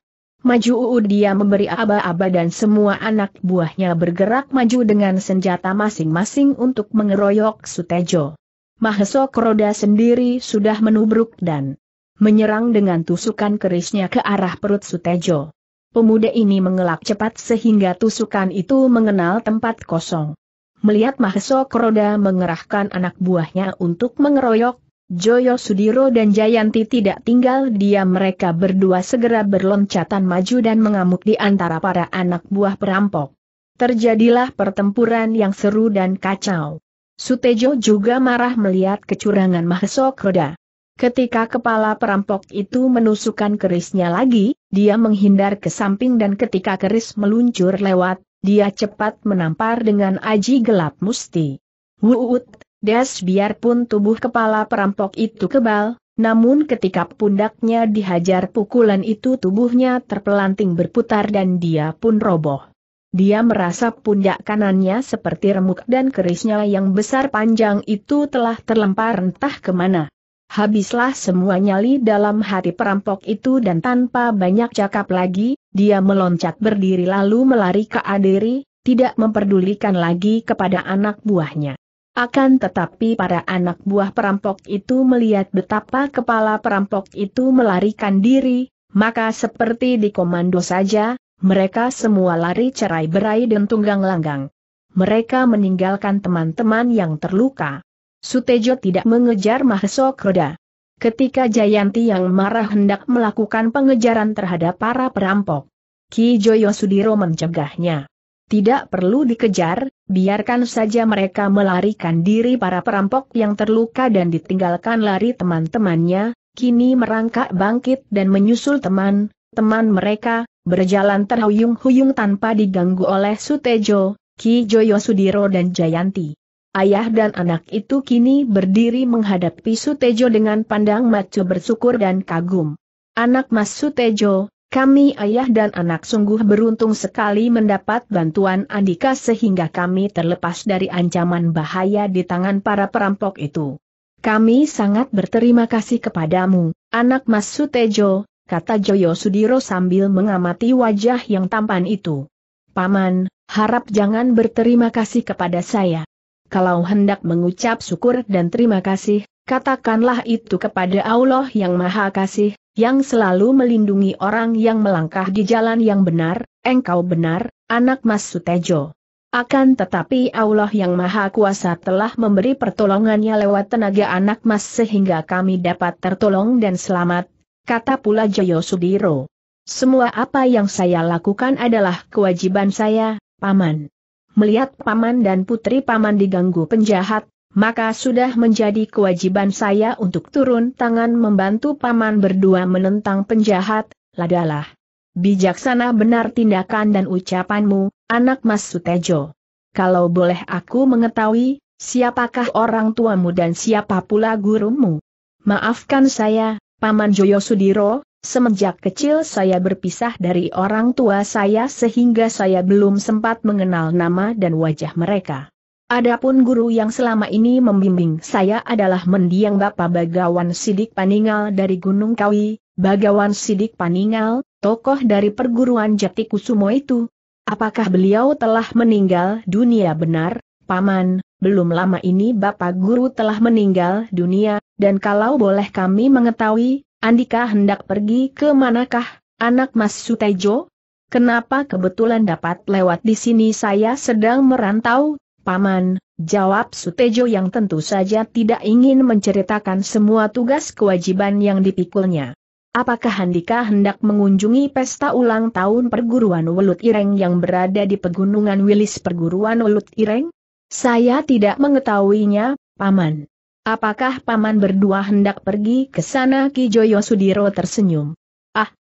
Maju uu dia memberi aba-aba dan semua anak buahnya bergerak maju dengan senjata masing-masing untuk mengeroyok Sutejo. Maheso Kroda sendiri sudah menubruk dan menyerang dengan tusukan kerisnya ke arah perut Sutejo. Pemuda ini mengelak cepat sehingga tusukan itu mengenal tempat kosong. Melihat Maheso Kroda mengerahkan anak buahnya untuk mengeroyok Joyo Sudiro dan Jayanti tidak tinggal diam mereka berdua segera berloncatan maju dan mengamuk di antara para anak buah perampok. Terjadilah pertempuran yang seru dan kacau. Sutejo juga marah melihat kecurangan Mahesok Roda. Ketika kepala perampok itu menusukkan kerisnya lagi, dia menghindar ke samping dan ketika keris meluncur lewat, dia cepat menampar dengan aji gelap musti. Wuut, Des biarpun tubuh kepala perampok itu kebal, namun ketika pundaknya dihajar pukulan itu tubuhnya terpelanting berputar dan dia pun roboh. Dia merasa pundak kanannya seperti remuk dan kerisnya yang besar panjang itu telah terlempar entah kemana. Habislah semua nyali dalam hati perampok itu dan tanpa banyak cakap lagi, dia meloncat berdiri lalu melari ke Aderi, tidak memperdulikan lagi kepada anak buahnya. Akan tetapi para anak buah perampok itu melihat betapa kepala perampok itu melarikan diri, maka seperti di komando saja, mereka semua lari cerai berai dan tunggang langgang. Mereka meninggalkan teman-teman yang terluka. Sutejo tidak mengejar Maheso Kroda. Ketika Jayanti yang marah hendak melakukan pengejaran terhadap para perampok, Ki Joyo Sudiro mencegahnya. Tidak perlu dikejar, biarkan saja mereka melarikan diri para perampok yang terluka dan ditinggalkan lari teman-temannya, kini merangkak bangkit dan menyusul teman, teman mereka, berjalan terhuyung-huyung tanpa diganggu oleh Sutejo, Ki Joyo Sudiro dan Jayanti. Ayah dan anak itu kini berdiri menghadapi Sutejo dengan pandang macu bersyukur dan kagum. Anak Mas Sutejo, kami ayah dan anak sungguh beruntung sekali mendapat bantuan Andika sehingga kami terlepas dari ancaman bahaya di tangan para perampok itu. Kami sangat berterima kasih kepadamu, anak Mas Sutejo, kata Joyo Sudiro sambil mengamati wajah yang tampan itu. Paman, harap jangan berterima kasih kepada saya. Kalau hendak mengucap syukur dan terima kasih, katakanlah itu kepada Allah yang Maha Kasih, yang selalu melindungi orang yang melangkah di jalan yang benar, engkau benar, anak Mas Sutejo. Akan tetapi Allah yang Maha Kuasa telah memberi pertolongannya lewat tenaga anak mas sehingga kami dapat tertolong dan selamat, kata pula Joyo Sudiro. Semua apa yang saya lakukan adalah kewajiban saya, Paman. Melihat Paman dan Putri Paman diganggu penjahat, maka sudah menjadi kewajiban saya untuk turun tangan membantu paman berdua menentang penjahat, ladalah. Bijaksana benar tindakan dan ucapanmu, anak Mas Sutejo. Kalau boleh aku mengetahui, siapakah orang tuamu dan siapa pula gurumu? Maafkan saya, Paman Joyo Sudiro, semenjak kecil saya berpisah dari orang tua saya sehingga saya belum sempat mengenal nama dan wajah mereka. Adapun guru yang selama ini membimbing saya adalah mendiang Bapak Bagawan Sidik Paningal dari Gunung Kawi, Bagawan Sidik Paningal, tokoh dari perguruan Jati Kusumo itu. Apakah beliau telah meninggal dunia benar, Paman? Belum lama ini Bapak Guru telah meninggal dunia, dan kalau boleh kami mengetahui, Andika hendak pergi ke manakah, anak Mas Sutejo? Kenapa kebetulan dapat lewat di sini saya sedang merantau, Paman, jawab Sutejo yang tentu saja tidak ingin menceritakan semua tugas kewajiban yang dipikulnya. Apakah Handika hendak mengunjungi pesta ulang tahun perguruan Welut Ireng yang berada di pegunungan Wilis perguruan Welut Ireng? Saya tidak mengetahuinya, Paman. Apakah Paman berdua hendak pergi ke sana Kijoyo Sudiro tersenyum.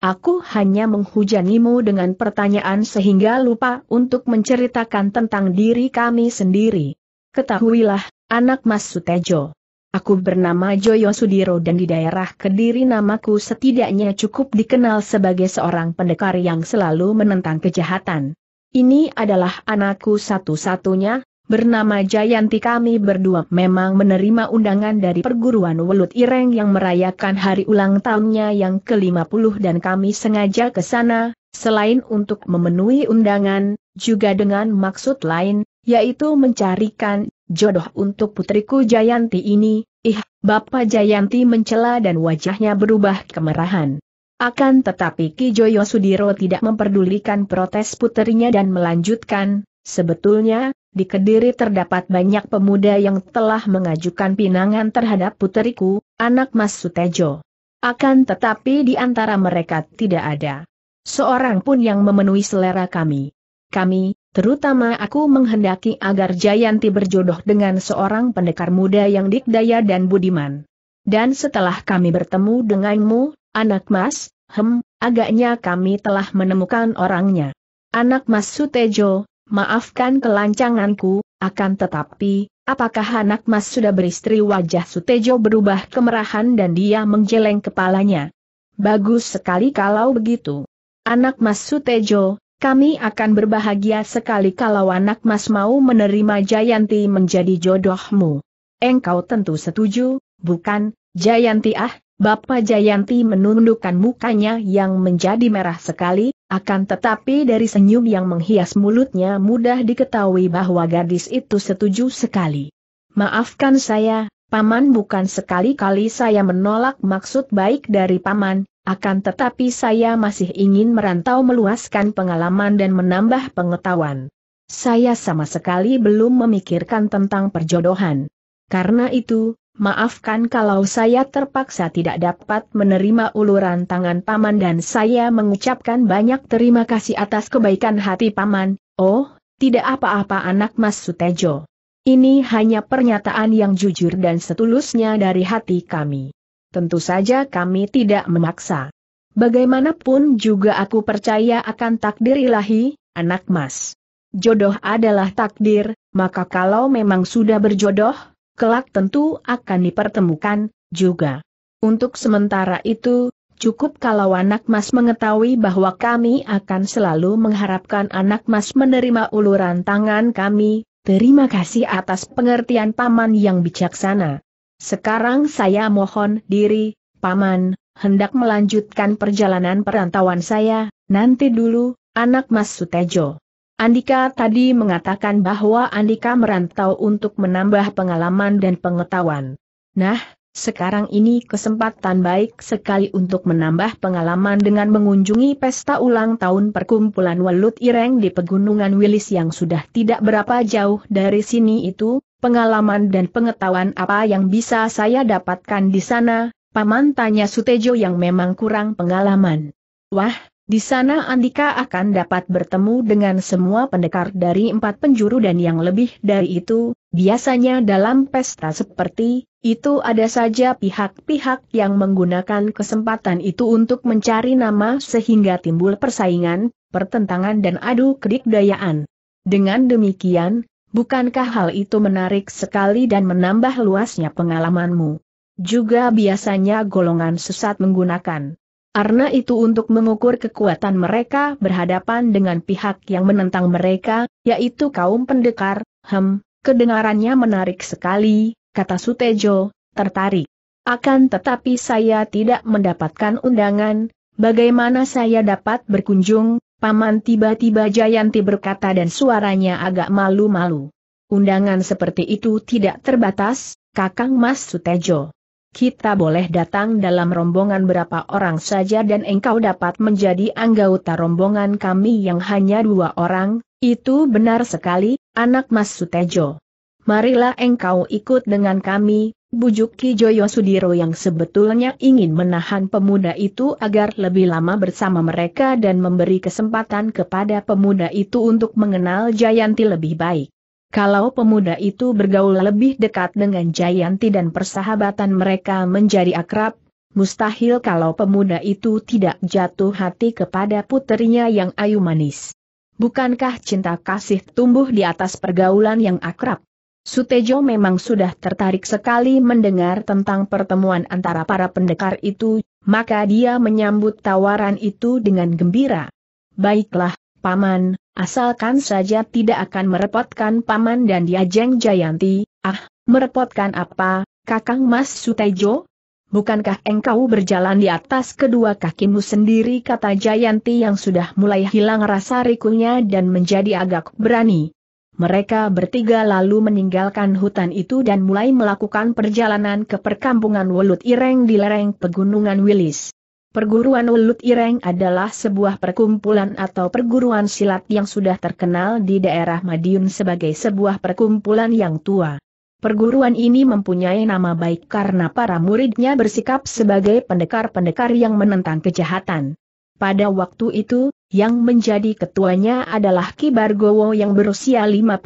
Aku hanya menghujanimu dengan pertanyaan sehingga lupa untuk menceritakan tentang diri kami sendiri. Ketahuilah, anak Mas Sutejo. Aku bernama Joyo Sudiro dan di daerah Kediri namaku setidaknya cukup dikenal sebagai seorang pendekar yang selalu menentang kejahatan. Ini adalah anakku satu-satunya, bernama Jayanti kami berdua memang menerima undangan dari perguruan Welut Ireng yang merayakan hari ulang tahunnya yang ke-50 dan kami sengaja ke sana, selain untuk memenuhi undangan, juga dengan maksud lain, yaitu mencarikan jodoh untuk putriku Jayanti ini, ih, Bapak Jayanti mencela dan wajahnya berubah kemerahan. Akan tetapi Ki Joyo Sudiro tidak memperdulikan protes putrinya dan melanjutkan, sebetulnya, di Kediri terdapat banyak pemuda yang telah mengajukan pinangan terhadap puteriku, anak Mas Sutejo. Akan tetapi di antara mereka tidak ada seorang pun yang memenuhi selera kami. Kami, terutama aku menghendaki agar Jayanti berjodoh dengan seorang pendekar muda yang dikdaya dan budiman. Dan setelah kami bertemu denganmu, anak mas, hem, agaknya kami telah menemukan orangnya. Anak mas Sutejo, Maafkan kelancanganku, akan tetapi, apakah anak mas sudah beristri wajah Sutejo berubah kemerahan dan dia menggeleng kepalanya. Bagus sekali kalau begitu. Anak mas Sutejo, kami akan berbahagia sekali kalau anak mas mau menerima Jayanti menjadi jodohmu. Engkau tentu setuju, bukan, Jayanti ah, Bapak Jayanti menundukkan mukanya yang menjadi merah sekali, akan tetapi dari senyum yang menghias mulutnya mudah diketahui bahwa gadis itu setuju sekali. Maafkan saya, Paman bukan sekali-kali saya menolak maksud baik dari Paman, akan tetapi saya masih ingin merantau meluaskan pengalaman dan menambah pengetahuan. Saya sama sekali belum memikirkan tentang perjodohan. Karena itu, Maafkan kalau saya terpaksa tidak dapat menerima uluran tangan Paman dan saya mengucapkan banyak terima kasih atas kebaikan hati Paman, oh, tidak apa-apa anak Mas Sutejo. Ini hanya pernyataan yang jujur dan setulusnya dari hati kami. Tentu saja kami tidak memaksa. Bagaimanapun juga aku percaya akan takdir ilahi, anak mas. Jodoh adalah takdir, maka kalau memang sudah berjodoh, kelak tentu akan dipertemukan, juga. Untuk sementara itu, cukup kalau anak mas mengetahui bahwa kami akan selalu mengharapkan anak mas menerima uluran tangan kami, terima kasih atas pengertian paman yang bijaksana. Sekarang saya mohon diri, paman, hendak melanjutkan perjalanan perantauan saya, nanti dulu, anak mas Sutejo. Andika tadi mengatakan bahwa Andika merantau untuk menambah pengalaman dan pengetahuan. Nah, sekarang ini kesempatan baik sekali untuk menambah pengalaman dengan mengunjungi pesta ulang tahun perkumpulan Welut Ireng di Pegunungan Wilis yang sudah tidak berapa jauh dari sini itu, pengalaman dan pengetahuan apa yang bisa saya dapatkan di sana, Paman tanya Sutejo yang memang kurang pengalaman. Wah, di sana Andika akan dapat bertemu dengan semua pendekar dari empat penjuru dan yang lebih dari itu, biasanya dalam pesta seperti itu ada saja pihak-pihak yang menggunakan kesempatan itu untuk mencari nama sehingga timbul persaingan, pertentangan dan adu kedikdayaan. Dengan demikian, bukankah hal itu menarik sekali dan menambah luasnya pengalamanmu? Juga biasanya golongan sesat menggunakan karena itu untuk mengukur kekuatan mereka berhadapan dengan pihak yang menentang mereka, yaitu kaum pendekar, hem, kedengarannya menarik sekali, kata Sutejo, tertarik. Akan tetapi saya tidak mendapatkan undangan, bagaimana saya dapat berkunjung, Paman tiba-tiba Jayanti berkata dan suaranya agak malu-malu. Undangan seperti itu tidak terbatas, Kakang Mas Sutejo kita boleh datang dalam rombongan berapa orang saja dan engkau dapat menjadi anggota rombongan kami yang hanya dua orang, itu benar sekali, anak Mas Sutejo. Marilah engkau ikut dengan kami, bujuk Ki Joyo Sudiro yang sebetulnya ingin menahan pemuda itu agar lebih lama bersama mereka dan memberi kesempatan kepada pemuda itu untuk mengenal Jayanti lebih baik. Kalau pemuda itu bergaul lebih dekat dengan Jayanti dan persahabatan mereka menjadi akrab, mustahil kalau pemuda itu tidak jatuh hati kepada putrinya yang ayu manis. Bukankah cinta kasih tumbuh di atas pergaulan yang akrab? Sutejo memang sudah tertarik sekali mendengar tentang pertemuan antara para pendekar itu, maka dia menyambut tawaran itu dengan gembira. Baiklah, Paman, asalkan saja tidak akan merepotkan Paman dan Diajeng Jayanti, ah, merepotkan apa, Kakang Mas Sutejo? Bukankah engkau berjalan di atas kedua kakimu sendiri kata Jayanti yang sudah mulai hilang rasa rikunya dan menjadi agak berani. Mereka bertiga lalu meninggalkan hutan itu dan mulai melakukan perjalanan ke perkampungan Wolut Ireng di lereng pegunungan Wilis. Perguruan Ulut Ireng adalah sebuah perkumpulan atau perguruan silat yang sudah terkenal di daerah Madiun sebagai sebuah perkumpulan yang tua. Perguruan ini mempunyai nama baik karena para muridnya bersikap sebagai pendekar-pendekar yang menentang kejahatan. Pada waktu itu, yang menjadi ketuanya adalah Ki Bargowo yang berusia 55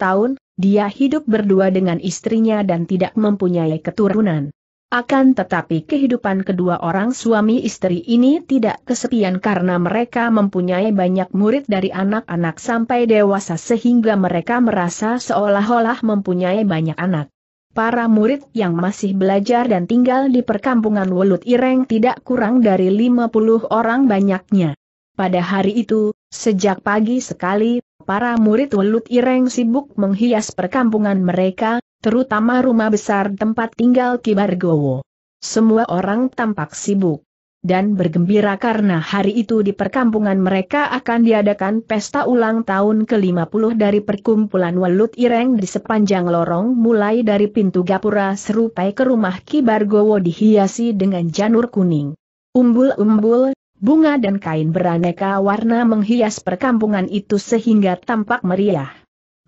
tahun, dia hidup berdua dengan istrinya dan tidak mempunyai keturunan. Akan tetapi kehidupan kedua orang suami istri ini tidak kesepian karena mereka mempunyai banyak murid dari anak-anak sampai dewasa sehingga mereka merasa seolah-olah mempunyai banyak anak. Para murid yang masih belajar dan tinggal di perkampungan Wulut Ireng tidak kurang dari 50 orang banyaknya. Pada hari itu, sejak pagi sekali, para murid Wulut Ireng sibuk menghias perkampungan mereka, terutama rumah besar tempat tinggal Kibargowo. Semua orang tampak sibuk dan bergembira karena hari itu di perkampungan mereka akan diadakan pesta ulang tahun ke-50 dari perkumpulan Welut Ireng di sepanjang lorong mulai dari pintu gapura serupai ke rumah Kibargowo dihiasi dengan janur kuning. Umbul-umbul, bunga dan kain beraneka warna menghias perkampungan itu sehingga tampak meriah.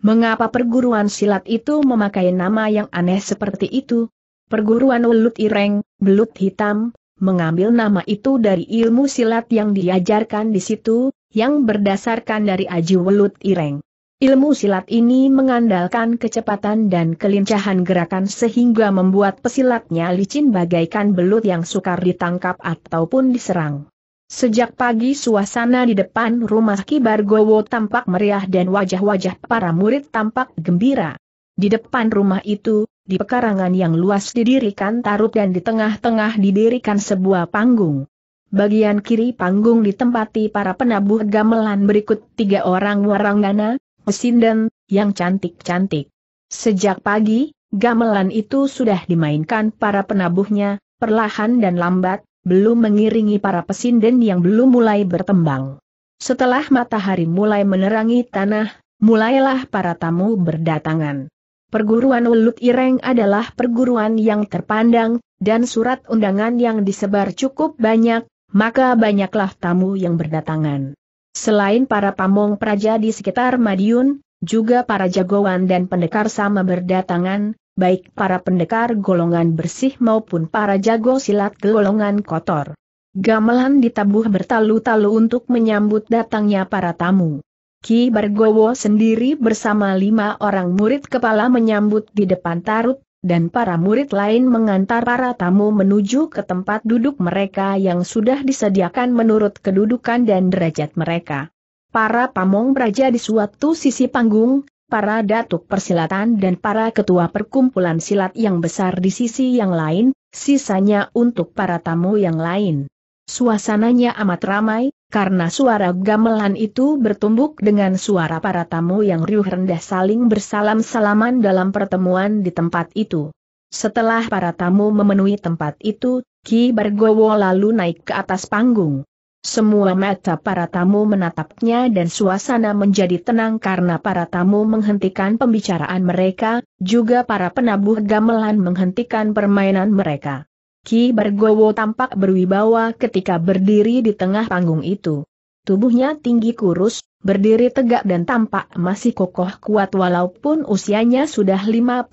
Mengapa perguruan silat itu memakai nama yang aneh seperti itu? Perguruan Ulut Ireng, Belut Hitam, mengambil nama itu dari ilmu silat yang diajarkan di situ, yang berdasarkan dari Aji Welut Ireng. Ilmu silat ini mengandalkan kecepatan dan kelincahan gerakan sehingga membuat pesilatnya licin bagaikan belut yang sukar ditangkap ataupun diserang. Sejak pagi suasana di depan rumah Kibargowo tampak meriah dan wajah-wajah para murid tampak gembira. Di depan rumah itu, di pekarangan yang luas didirikan tarub dan di tengah-tengah didirikan sebuah panggung. Bagian kiri panggung ditempati para penabuh gamelan berikut tiga orang warangana, pesinden, yang cantik-cantik. Sejak pagi, gamelan itu sudah dimainkan para penabuhnya, perlahan dan lambat, belum mengiringi para pesinden yang belum mulai bertembang. Setelah matahari mulai menerangi tanah, mulailah para tamu berdatangan. Perguruan Welut Ireng adalah perguruan yang terpandang, dan surat undangan yang disebar cukup banyak, maka banyaklah tamu yang berdatangan. Selain para pamong praja di sekitar Madiun, juga para jagoan dan pendekar sama berdatangan, baik para pendekar golongan bersih maupun para jago silat golongan kotor. Gamelan ditabuh bertalu-talu untuk menyambut datangnya para tamu. Ki Bargowo sendiri bersama lima orang murid kepala menyambut di depan tarut, dan para murid lain mengantar para tamu menuju ke tempat duduk mereka yang sudah disediakan menurut kedudukan dan derajat mereka. Para pamong beraja di suatu sisi panggung, para datuk persilatan dan para ketua perkumpulan silat yang besar di sisi yang lain, sisanya untuk para tamu yang lain. Suasananya amat ramai, karena suara gamelan itu bertumbuk dengan suara para tamu yang riuh rendah saling bersalam-salaman dalam pertemuan di tempat itu. Setelah para tamu memenuhi tempat itu, Ki Bargowo lalu naik ke atas panggung. Semua mata para tamu menatapnya dan suasana menjadi tenang karena para tamu menghentikan pembicaraan mereka, juga para penabuh gamelan menghentikan permainan mereka. Ki Bergowo tampak berwibawa ketika berdiri di tengah panggung itu. Tubuhnya tinggi kurus, berdiri tegak dan tampak masih kokoh kuat walaupun usianya sudah 55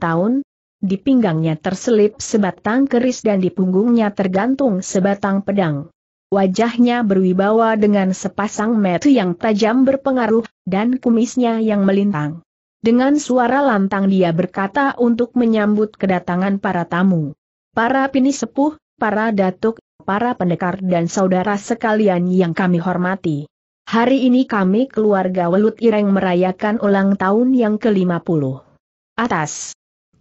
tahun. Di pinggangnya terselip sebatang keris dan di punggungnya tergantung sebatang pedang wajahnya berwibawa dengan sepasang mata yang tajam berpengaruh, dan kumisnya yang melintang. Dengan suara lantang dia berkata untuk menyambut kedatangan para tamu. Para pini sepuh, para datuk, para pendekar dan saudara sekalian yang kami hormati. Hari ini kami keluarga Welut Ireng merayakan ulang tahun yang ke-50. Atas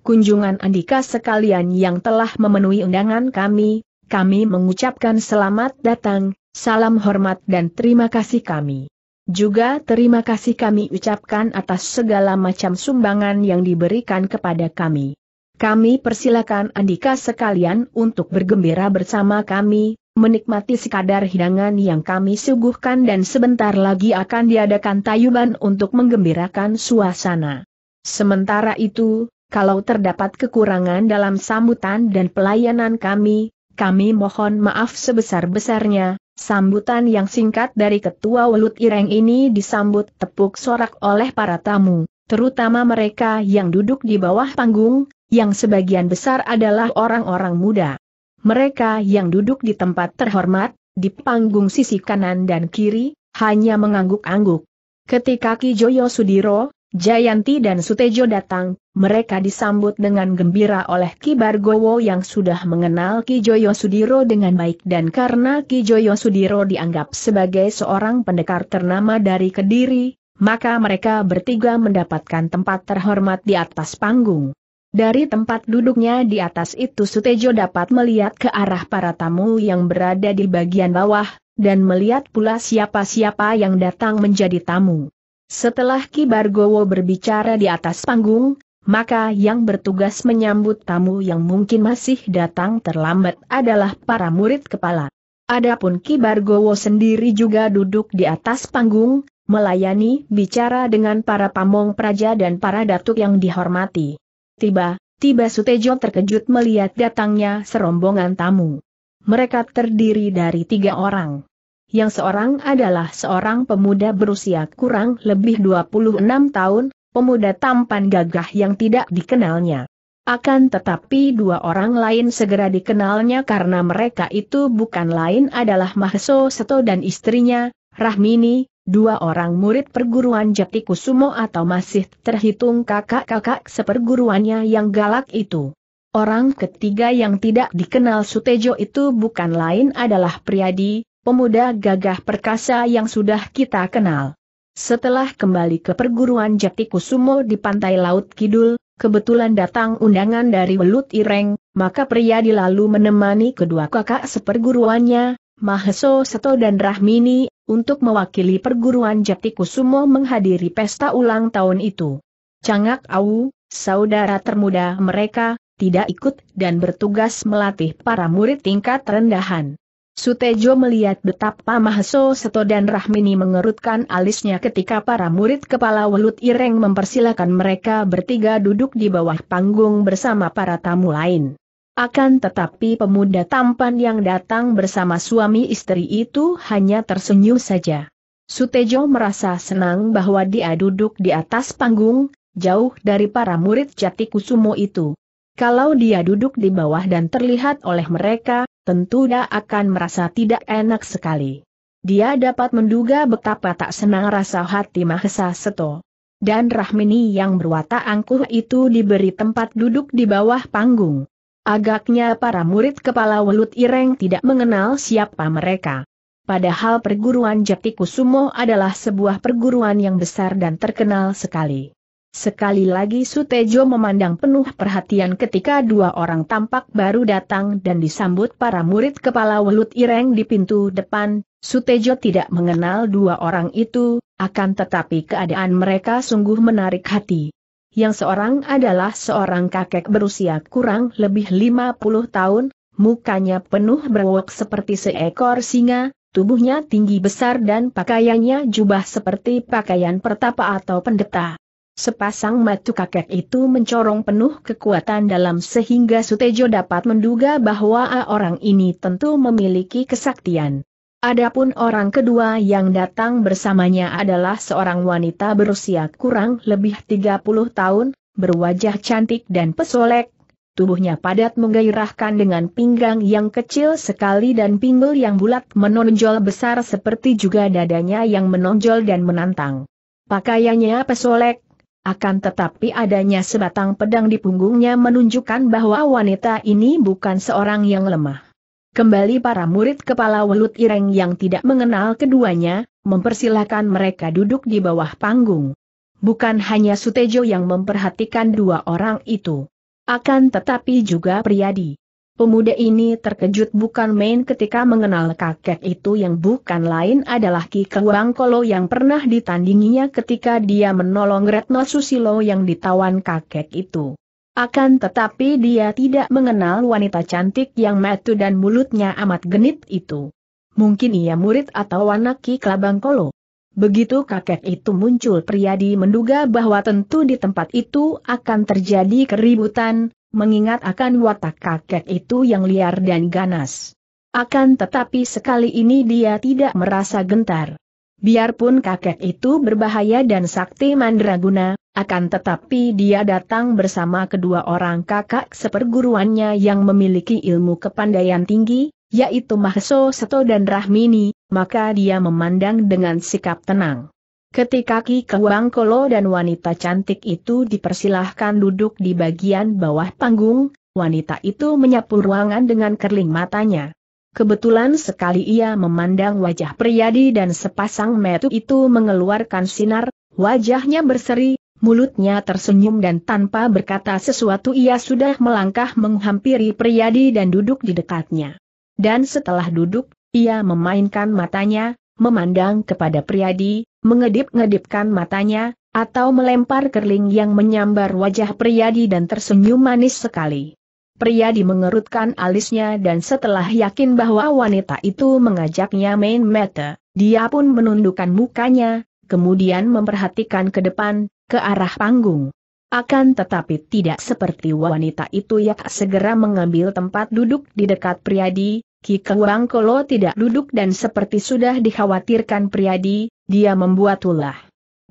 kunjungan Andika sekalian yang telah memenuhi undangan kami, kami mengucapkan selamat datang, salam hormat dan terima kasih kami. Juga terima kasih kami ucapkan atas segala macam sumbangan yang diberikan kepada kami. Kami persilakan Andika sekalian untuk bergembira bersama kami, menikmati sekadar hidangan yang kami suguhkan dan sebentar lagi akan diadakan tayuban untuk menggembirakan suasana. Sementara itu, kalau terdapat kekurangan dalam sambutan dan pelayanan kami, kami mohon maaf sebesar-besarnya, sambutan yang singkat dari Ketua Welut Ireng ini disambut tepuk sorak oleh para tamu, terutama mereka yang duduk di bawah panggung, yang sebagian besar adalah orang-orang muda. Mereka yang duduk di tempat terhormat, di panggung sisi kanan dan kiri, hanya mengangguk-angguk. Ketika Ki Joyo Sudiro, Jayanti dan Sutejo datang, mereka disambut dengan gembira oleh Ki Bargowo yang sudah mengenal Ki Joyo Sudiro dengan baik dan karena Ki Joyo Sudiro dianggap sebagai seorang pendekar ternama dari Kediri, maka mereka bertiga mendapatkan tempat terhormat di atas panggung. Dari tempat duduknya di atas itu Sutejo dapat melihat ke arah para tamu yang berada di bagian bawah, dan melihat pula siapa-siapa yang datang menjadi tamu. Setelah Ki Kibargowo berbicara di atas panggung, maka yang bertugas menyambut tamu yang mungkin masih datang terlambat adalah para murid kepala. Adapun Ki Kibargowo sendiri juga duduk di atas panggung, melayani bicara dengan para pamong praja dan para datuk yang dihormati. Tiba, tiba Sutejo terkejut melihat datangnya serombongan tamu. Mereka terdiri dari tiga orang yang seorang adalah seorang pemuda berusia kurang lebih 26 tahun, pemuda tampan gagah yang tidak dikenalnya. Akan tetapi dua orang lain segera dikenalnya karena mereka itu bukan lain adalah Mahso Seto dan istrinya, Rahmini, dua orang murid perguruan Jati Kusumo atau masih terhitung kakak-kakak seperguruannya yang galak itu. Orang ketiga yang tidak dikenal Sutejo itu bukan lain adalah Priadi, pemuda gagah perkasa yang sudah kita kenal. Setelah kembali ke perguruan Jati Kusumo di pantai Laut Kidul, kebetulan datang undangan dari Welut Ireng, maka pria dilalu menemani kedua kakak seperguruannya, Maheso Seto dan Rahmini, untuk mewakili perguruan Jati Kusumo menghadiri pesta ulang tahun itu. Cangak Au, saudara termuda mereka, tidak ikut dan bertugas melatih para murid tingkat rendahan. Sutejo melihat betapa Mahaso Seto dan Rahmini mengerutkan alisnya ketika para murid kepala welut ireng mempersilahkan mereka bertiga duduk di bawah panggung bersama para tamu lain. Akan tetapi pemuda tampan yang datang bersama suami istri itu hanya tersenyum saja. Sutejo merasa senang bahwa dia duduk di atas panggung, jauh dari para murid jati kusumo itu. Kalau dia duduk di bawah dan terlihat oleh mereka, tentu dia akan merasa tidak enak sekali. Dia dapat menduga betapa tak senang rasa hati Mahesa Seto. Dan Rahmini yang berwatak angkuh itu diberi tempat duduk di bawah panggung. Agaknya para murid kepala welut ireng tidak mengenal siapa mereka. Padahal perguruan Jatikusumo adalah sebuah perguruan yang besar dan terkenal sekali. Sekali lagi Sutejo memandang penuh perhatian ketika dua orang tampak baru datang dan disambut para murid kepala welut ireng di pintu depan, Sutejo tidak mengenal dua orang itu, akan tetapi keadaan mereka sungguh menarik hati. Yang seorang adalah seorang kakek berusia kurang lebih 50 tahun, mukanya penuh berwok seperti seekor singa, tubuhnya tinggi besar dan pakaiannya jubah seperti pakaian pertapa atau pendeta. Sepasang matu kakek itu mencorong penuh kekuatan dalam sehingga Sutejo dapat menduga bahwa orang ini tentu memiliki kesaktian. Adapun orang kedua yang datang bersamanya adalah seorang wanita berusia kurang lebih 30 tahun, berwajah cantik dan pesolek, tubuhnya padat menggairahkan dengan pinggang yang kecil sekali dan pinggul yang bulat menonjol besar seperti juga dadanya yang menonjol dan menantang. Pakaiannya pesolek, akan tetapi adanya sebatang pedang di punggungnya menunjukkan bahwa wanita ini bukan seorang yang lemah. Kembali para murid kepala welut ireng yang tidak mengenal keduanya, mempersilahkan mereka duduk di bawah panggung. Bukan hanya Sutejo yang memperhatikan dua orang itu. Akan tetapi juga Priadi. Pemuda ini terkejut bukan main ketika mengenal kakek itu yang bukan lain adalah Ki Kewang Kolo yang pernah ditandinginya ketika dia menolong Retno Susilo yang ditawan kakek itu. Akan tetapi dia tidak mengenal wanita cantik yang metu dan mulutnya amat genit itu. Mungkin ia murid atau anak Ki Kelabang Kolo. Begitu kakek itu muncul Priadi menduga bahwa tentu di tempat itu akan terjadi keributan, mengingat akan watak kakek itu yang liar dan ganas. Akan tetapi sekali ini dia tidak merasa gentar. Biarpun kakek itu berbahaya dan sakti mandraguna, akan tetapi dia datang bersama kedua orang kakak seperguruannya yang memiliki ilmu kepandaian tinggi, yaitu Mahso Seto dan Rahmini, maka dia memandang dengan sikap tenang. Ketika Ki Kewang Kolo dan wanita cantik itu dipersilahkan duduk di bagian bawah panggung, wanita itu menyapu ruangan dengan kerling matanya. Kebetulan sekali ia memandang wajah Priyadi dan sepasang metu itu mengeluarkan sinar, wajahnya berseri, mulutnya tersenyum dan tanpa berkata sesuatu ia sudah melangkah menghampiri Priyadi dan duduk di dekatnya. Dan setelah duduk, ia memainkan matanya, memandang kepada Priadi, mengedip-ngedipkan matanya, atau melempar kerling yang menyambar wajah Priadi dan tersenyum manis sekali. Priadi mengerutkan alisnya dan setelah yakin bahwa wanita itu mengajaknya main mata, dia pun menundukkan mukanya, kemudian memperhatikan ke depan, ke arah panggung. Akan tetapi tidak seperti wanita itu yang segera mengambil tempat duduk di dekat Priadi, Ki Kewang Kolo tidak duduk dan seperti sudah dikhawatirkan Priadi, dia membuat ulah.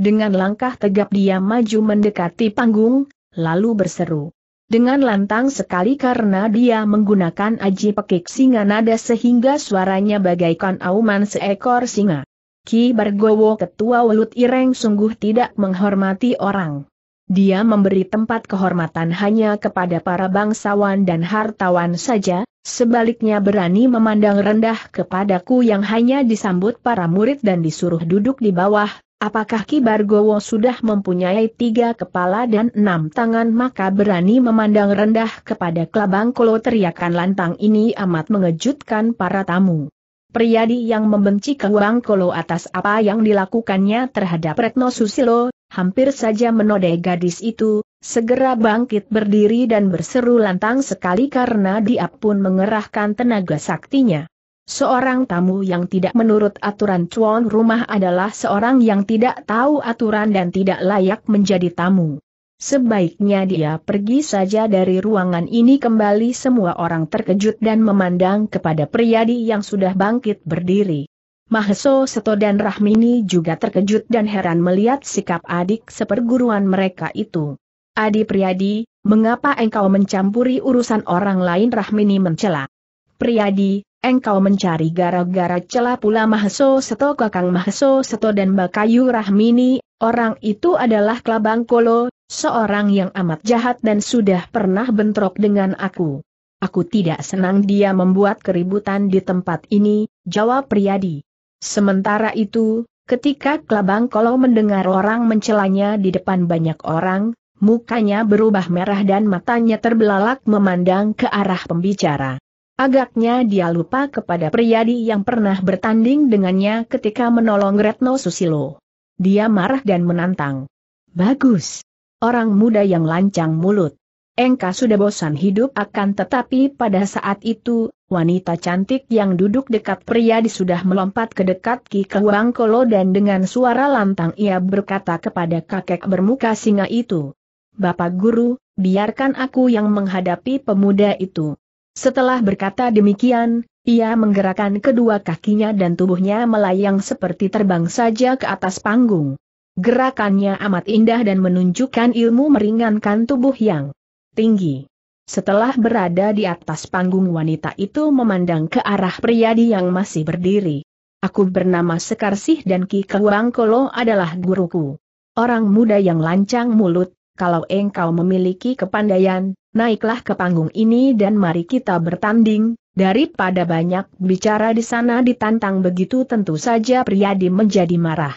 Dengan langkah tegap dia maju mendekati panggung, lalu berseru. Dengan lantang sekali karena dia menggunakan aji pekik singa nada sehingga suaranya bagaikan auman seekor singa. Ki Bargowo ketua Welut Ireng sungguh tidak menghormati orang. Dia memberi tempat kehormatan hanya kepada para bangsawan dan hartawan saja, Sebaliknya berani memandang rendah kepadaku yang hanya disambut para murid dan disuruh duduk di bawah, apakah Ki Bargowo sudah mempunyai tiga kepala dan enam tangan maka berani memandang rendah kepada kelabang kolo teriakan lantang ini amat mengejutkan para tamu. Priyadi yang membenci kelabang kolo atas apa yang dilakukannya terhadap Retno Susilo, hampir saja menodai gadis itu, Segera bangkit berdiri dan berseru lantang sekali karena dia pun mengerahkan tenaga saktinya. Seorang tamu yang tidak menurut aturan cuan rumah adalah seorang yang tidak tahu aturan dan tidak layak menjadi tamu. Sebaiknya dia pergi saja dari ruangan ini kembali semua orang terkejut dan memandang kepada Priyadi yang sudah bangkit berdiri. Maheso Seto dan Rahmini juga terkejut dan heran melihat sikap adik seperguruan mereka itu. Adi Priyadi, mengapa engkau mencampuri urusan orang lain Rahmini mencela? Priyadi, engkau mencari gara-gara celah pula Mahaso Seto Kakang Mahaso Seto dan Bakayu Rahmini, orang itu adalah Kelabang Kolo, seorang yang amat jahat dan sudah pernah bentrok dengan aku. Aku tidak senang dia membuat keributan di tempat ini, jawab Priyadi. Sementara itu, ketika Kelabang Kolo mendengar orang mencelanya di depan banyak orang, mukanya berubah merah dan matanya terbelalak memandang ke arah pembicara. Agaknya dia lupa kepada Priadi yang pernah bertanding dengannya ketika menolong Retno Susilo. Dia marah dan menantang. Bagus. Orang muda yang lancang mulut. Engka sudah bosan hidup akan tetapi pada saat itu, wanita cantik yang duduk dekat Priadi sudah melompat ke dekat Ki Kewangkolo dan dengan suara lantang ia berkata kepada kakek bermuka singa itu, Bapak Guru, biarkan aku yang menghadapi pemuda itu. Setelah berkata demikian, ia menggerakkan kedua kakinya dan tubuhnya melayang seperti terbang saja ke atas panggung. Gerakannya amat indah dan menunjukkan ilmu meringankan tubuh yang tinggi. Setelah berada di atas panggung wanita itu memandang ke arah priadi yang masih berdiri. Aku bernama Sekarsih dan Ki Kewangkolo adalah guruku. Orang muda yang lancang mulut, kalau engkau memiliki kepandaian, naiklah ke panggung ini dan mari kita bertanding, daripada banyak bicara di sana ditantang begitu tentu saja Priyadi menjadi marah.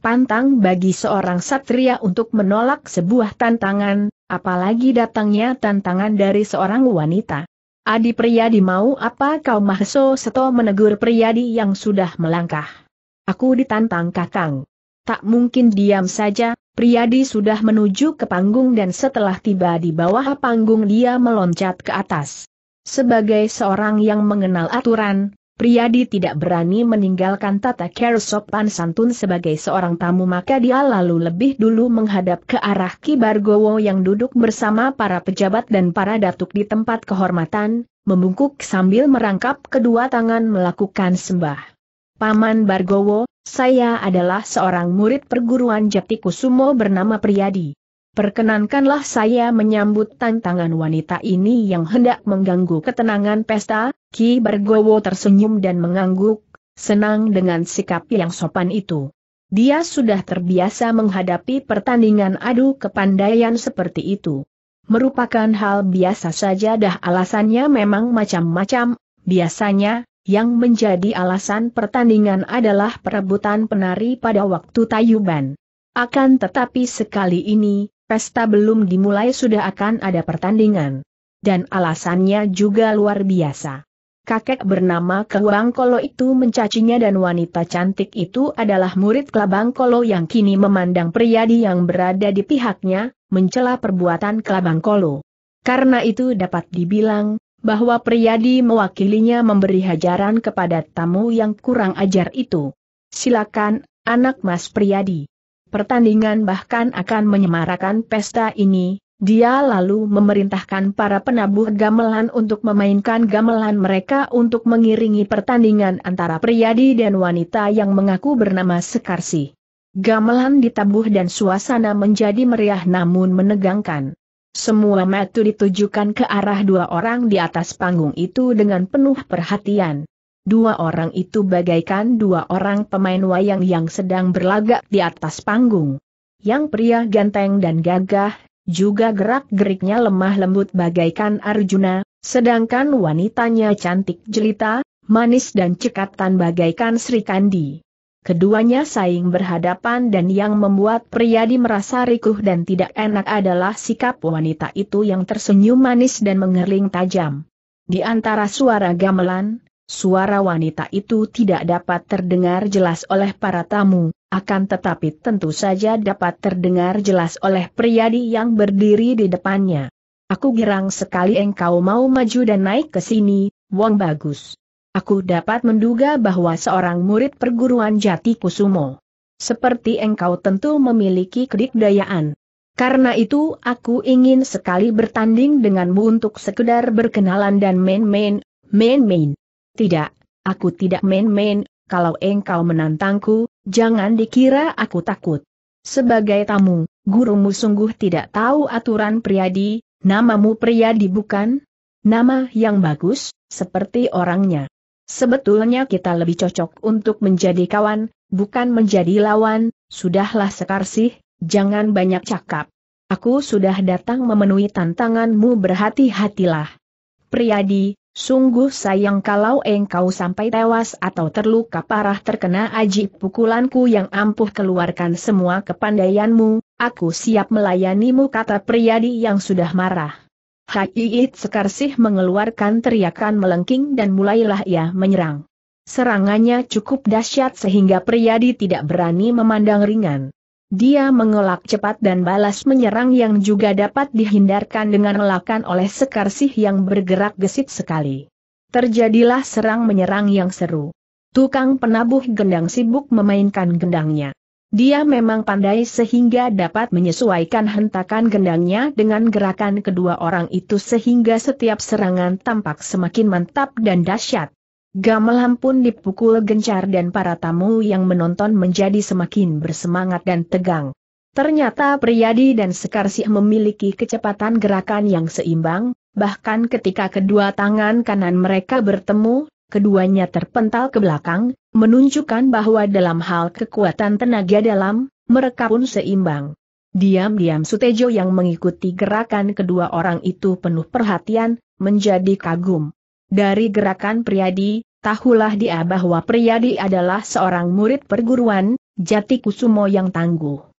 Pantang bagi seorang satria untuk menolak sebuah tantangan, apalagi datangnya tantangan dari seorang wanita. Adi Priyadi mau apa kau Mahso Seto menegur Priyadi yang sudah melangkah. Aku ditantang kakang. Tak mungkin diam saja, Priyadi sudah menuju ke panggung dan setelah tiba di bawah panggung dia meloncat ke atas. Sebagai seorang yang mengenal aturan, Priyadi tidak berani meninggalkan tata care sopan santun sebagai seorang tamu maka dia lalu lebih dulu menghadap ke arah Kibargowo yang duduk bersama para pejabat dan para datuk di tempat kehormatan, membungkuk sambil merangkap kedua tangan melakukan sembah. Paman Bargowo, saya adalah seorang murid perguruan Jatikusumo Kusumo bernama Priyadi. Perkenankanlah saya menyambut tantangan wanita ini yang hendak mengganggu ketenangan pesta, Ki Bargowo tersenyum dan mengangguk, senang dengan sikap yang sopan itu. Dia sudah terbiasa menghadapi pertandingan adu kepandaian seperti itu. Merupakan hal biasa saja dah alasannya memang macam-macam, biasanya, yang menjadi alasan pertandingan adalah perebutan penari pada waktu tayuban. Akan tetapi sekali ini, pesta belum dimulai sudah akan ada pertandingan. Dan alasannya juga luar biasa. Kakek bernama Kelabang Kolo itu mencacinya dan wanita cantik itu adalah murid Kelabang Kolo yang kini memandang priadi yang berada di pihaknya, mencela perbuatan Kelabang Kolo. Karena itu dapat dibilang, bahwa Priyadi mewakilinya memberi hajaran kepada tamu yang kurang ajar itu. Silakan, anak Mas Priyadi. Pertandingan bahkan akan menyemarakan pesta ini, dia lalu memerintahkan para penabuh gamelan untuk memainkan gamelan mereka untuk mengiringi pertandingan antara Priyadi dan wanita yang mengaku bernama Sekarsi. Gamelan ditabuh dan suasana menjadi meriah namun menegangkan. Semua mata ditujukan ke arah dua orang di atas panggung itu dengan penuh perhatian. Dua orang itu bagaikan dua orang pemain wayang yang sedang berlagak di atas panggung. Yang pria ganteng dan gagah, juga gerak-geriknya lemah lembut bagaikan Arjuna, sedangkan wanitanya cantik jelita, manis dan cekatan bagaikan Sri Kandi. Keduanya saing berhadapan dan yang membuat Priyadi merasa rikuh dan tidak enak adalah sikap wanita itu yang tersenyum manis dan mengerling tajam. Di antara suara gamelan, suara wanita itu tidak dapat terdengar jelas oleh para tamu, akan tetapi tentu saja dapat terdengar jelas oleh Priyadi yang berdiri di depannya. Aku girang sekali engkau mau maju dan naik ke sini, Wong Bagus. Aku dapat menduga bahwa seorang murid perguruan jati kusumo. Seperti engkau tentu memiliki kedikdayaan. Karena itu aku ingin sekali bertanding denganmu untuk sekedar berkenalan dan main-main, main-main. Tidak, aku tidak main-main, kalau engkau menantangku, jangan dikira aku takut. Sebagai tamu, gurumu sungguh tidak tahu aturan Priadi, namamu Priadi bukan? Nama yang bagus, seperti orangnya. Sebetulnya kita lebih cocok untuk menjadi kawan, bukan menjadi lawan, sudahlah sekar sih, jangan banyak cakap. Aku sudah datang memenuhi tantanganmu berhati-hatilah. Priyadi, sungguh sayang kalau engkau sampai tewas atau terluka parah terkena aji pukulanku yang ampuh keluarkan semua kepandaianmu, aku siap melayanimu kata Priyadi yang sudah marah. Haiit Sekarsih mengeluarkan teriakan melengking dan mulailah ia menyerang. Serangannya cukup dahsyat sehingga Priyadi tidak berani memandang ringan. Dia mengelak cepat dan balas menyerang yang juga dapat dihindarkan dengan elakan oleh sekarsih yang bergerak gesit sekali. Terjadilah serang menyerang yang seru. Tukang penabuh gendang sibuk memainkan gendangnya. Dia memang pandai sehingga dapat menyesuaikan hentakan gendangnya dengan gerakan kedua orang itu sehingga setiap serangan tampak semakin mantap dan dahsyat. Gamelan pun dipukul gencar dan para tamu yang menonton menjadi semakin bersemangat dan tegang. Ternyata Priyadi dan Sekarsih memiliki kecepatan gerakan yang seimbang, bahkan ketika kedua tangan kanan mereka bertemu, keduanya terpental ke belakang, menunjukkan bahwa dalam hal kekuatan tenaga dalam, mereka pun seimbang. Diam-diam Sutejo yang mengikuti gerakan kedua orang itu penuh perhatian, menjadi kagum. Dari gerakan Priadi, tahulah dia bahwa Priadi adalah seorang murid perguruan, jati kusumo yang tangguh.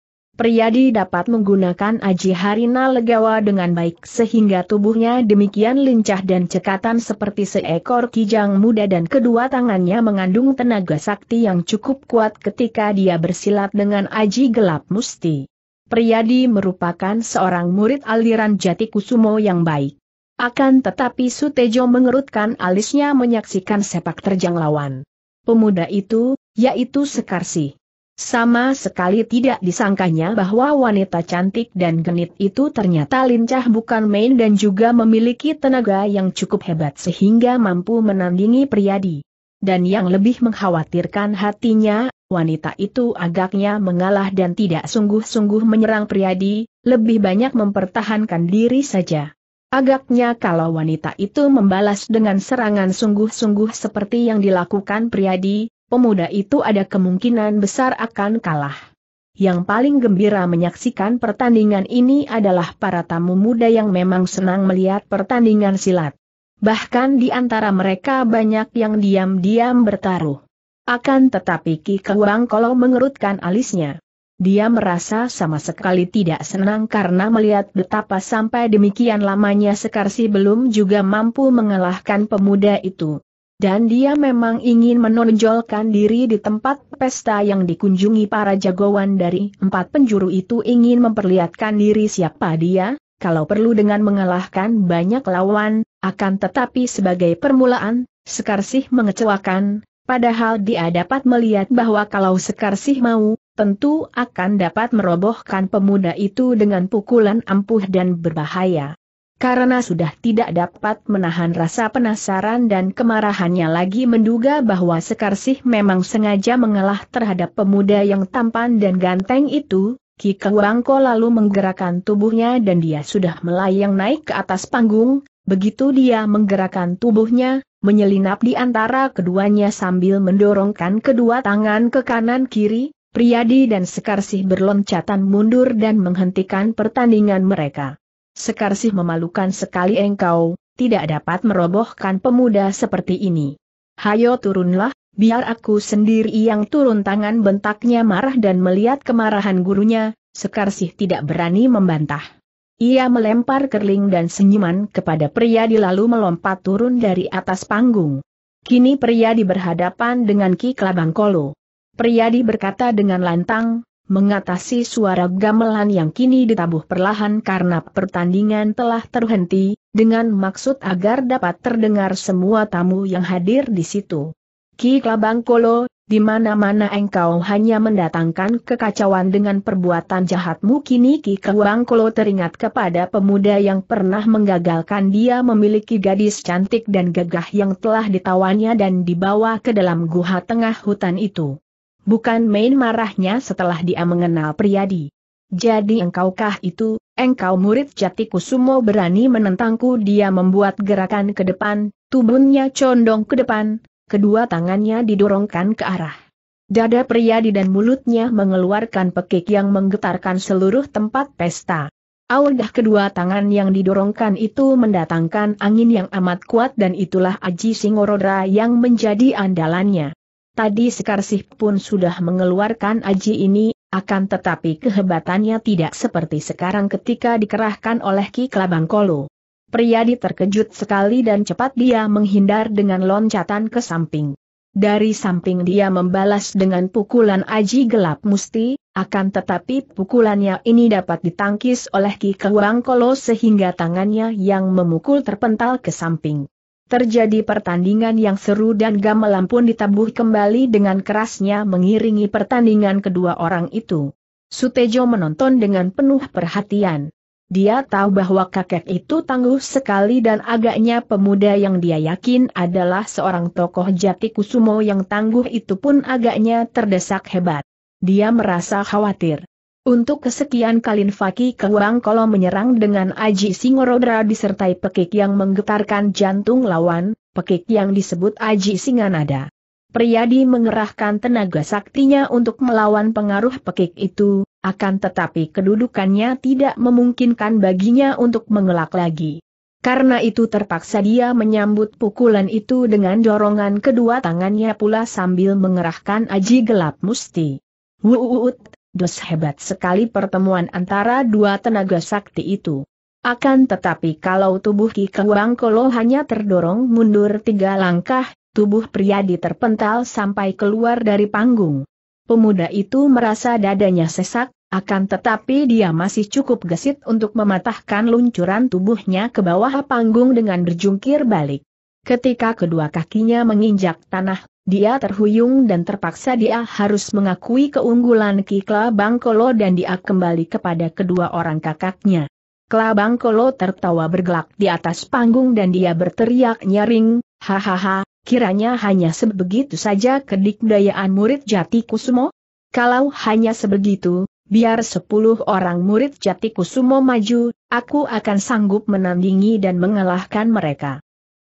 Priyadi dapat menggunakan Aji Harina Legawa dengan baik sehingga tubuhnya demikian lincah dan cekatan seperti seekor kijang muda dan kedua tangannya mengandung tenaga sakti yang cukup kuat ketika dia bersilat dengan Aji Gelap Musti. Priyadi merupakan seorang murid aliran jati kusumo yang baik. Akan tetapi Sutejo mengerutkan alisnya menyaksikan sepak terjang lawan. Pemuda itu, yaitu Sekarsih. Sama sekali tidak disangkanya bahwa wanita cantik dan genit itu ternyata lincah bukan main dan juga memiliki tenaga yang cukup hebat sehingga mampu menandingi priadi. Dan yang lebih mengkhawatirkan hatinya, wanita itu agaknya mengalah dan tidak sungguh-sungguh menyerang priadi, lebih banyak mempertahankan diri saja. Agaknya kalau wanita itu membalas dengan serangan sungguh-sungguh seperti yang dilakukan priadi, pemuda itu ada kemungkinan besar akan kalah. Yang paling gembira menyaksikan pertandingan ini adalah para tamu muda yang memang senang melihat pertandingan silat. Bahkan di antara mereka banyak yang diam-diam bertaruh. Akan tetapi Ki Kewang kalau mengerutkan alisnya. Dia merasa sama sekali tidak senang karena melihat betapa sampai demikian lamanya Sekarsi belum juga mampu mengalahkan pemuda itu dan dia memang ingin menonjolkan diri di tempat pesta yang dikunjungi para jagoan dari empat penjuru itu ingin memperlihatkan diri siapa dia, kalau perlu dengan mengalahkan banyak lawan, akan tetapi sebagai permulaan, Sekarsih mengecewakan, padahal dia dapat melihat bahwa kalau Sekarsih mau, tentu akan dapat merobohkan pemuda itu dengan pukulan ampuh dan berbahaya karena sudah tidak dapat menahan rasa penasaran dan kemarahannya lagi menduga bahwa Sekarsih memang sengaja mengalah terhadap pemuda yang tampan dan ganteng itu, Ki Kewangko lalu menggerakkan tubuhnya dan dia sudah melayang naik ke atas panggung, begitu dia menggerakkan tubuhnya, menyelinap di antara keduanya sambil mendorongkan kedua tangan ke kanan kiri, Priyadi dan Sekarsih berloncatan mundur dan menghentikan pertandingan mereka. Sekar sih memalukan sekali engkau, tidak dapat merobohkan pemuda seperti ini. Hayo turunlah, biar aku sendiri yang turun tangan bentaknya marah dan melihat kemarahan gurunya, Sekar sih tidak berani membantah. Ia melempar kerling dan senyuman kepada pria di lalu melompat turun dari atas panggung. Kini pria di berhadapan dengan Ki Klabangkolo. di berkata dengan lantang, mengatasi suara gamelan yang kini ditabuh perlahan karena pertandingan telah terhenti, dengan maksud agar dapat terdengar semua tamu yang hadir di situ. Ki Klabang Kolo, di mana-mana engkau hanya mendatangkan kekacauan dengan perbuatan jahatmu kini Ki Klabang Kolo teringat kepada pemuda yang pernah menggagalkan dia memiliki gadis cantik dan gagah yang telah ditawannya dan dibawa ke dalam guha tengah hutan itu. Bukan main marahnya setelah dia mengenal Priyadi. Jadi engkaukah itu, engkau murid jati kusumo berani menentangku dia membuat gerakan ke depan, tubuhnya condong ke depan, kedua tangannya didorongkan ke arah. Dada Priyadi dan mulutnya mengeluarkan pekik yang menggetarkan seluruh tempat pesta. Awadah kedua tangan yang didorongkan itu mendatangkan angin yang amat kuat dan itulah Aji Singorodra yang menjadi andalannya. Tadi Sekarsih pun sudah mengeluarkan aji ini, akan tetapi kehebatannya tidak seperti sekarang ketika dikerahkan oleh Ki Kelabang Kolo. Priyadi terkejut sekali dan cepat dia menghindar dengan loncatan ke samping. Dari samping dia membalas dengan pukulan aji gelap musti, akan tetapi pukulannya ini dapat ditangkis oleh Ki Kelabang Kolo sehingga tangannya yang memukul terpental ke samping. Terjadi pertandingan yang seru dan gamelan pun ditabuh kembali dengan kerasnya mengiringi pertandingan kedua orang itu. Sutejo menonton dengan penuh perhatian. Dia tahu bahwa kakek itu tangguh sekali dan agaknya pemuda yang dia yakin adalah seorang tokoh jati kusumo yang tangguh itu pun agaknya terdesak hebat. Dia merasa khawatir. Untuk kesekian kalin Faki Kewang Kolo menyerang dengan Aji Singorodra disertai pekik yang menggetarkan jantung lawan, pekik yang disebut Aji Singanada. Priyadi mengerahkan tenaga saktinya untuk melawan pengaruh pekik itu, akan tetapi kedudukannya tidak memungkinkan baginya untuk mengelak lagi. Karena itu terpaksa dia menyambut pukulan itu dengan dorongan kedua tangannya pula sambil mengerahkan Aji Gelap Musti. Wuuut, Des hebat sekali pertemuan antara dua tenaga sakti itu. Akan tetapi kalau tubuh Ki Kewang Kolo hanya terdorong mundur tiga langkah, tubuh di terpental sampai keluar dari panggung. Pemuda itu merasa dadanya sesak, akan tetapi dia masih cukup gesit untuk mematahkan luncuran tubuhnya ke bawah panggung dengan berjungkir balik. Ketika kedua kakinya menginjak tanah, dia terhuyung dan terpaksa dia harus mengakui keunggulan Ki Bangkolo dan dia kembali kepada kedua orang kakaknya. Bangkolo tertawa bergelak di atas panggung dan dia berteriak nyaring, hahaha, kiranya hanya sebegitu saja kedikdayaan murid jati kusumo? Kalau hanya sebegitu, biar sepuluh orang murid Jati Kusumo maju, aku akan sanggup menandingi dan mengalahkan mereka.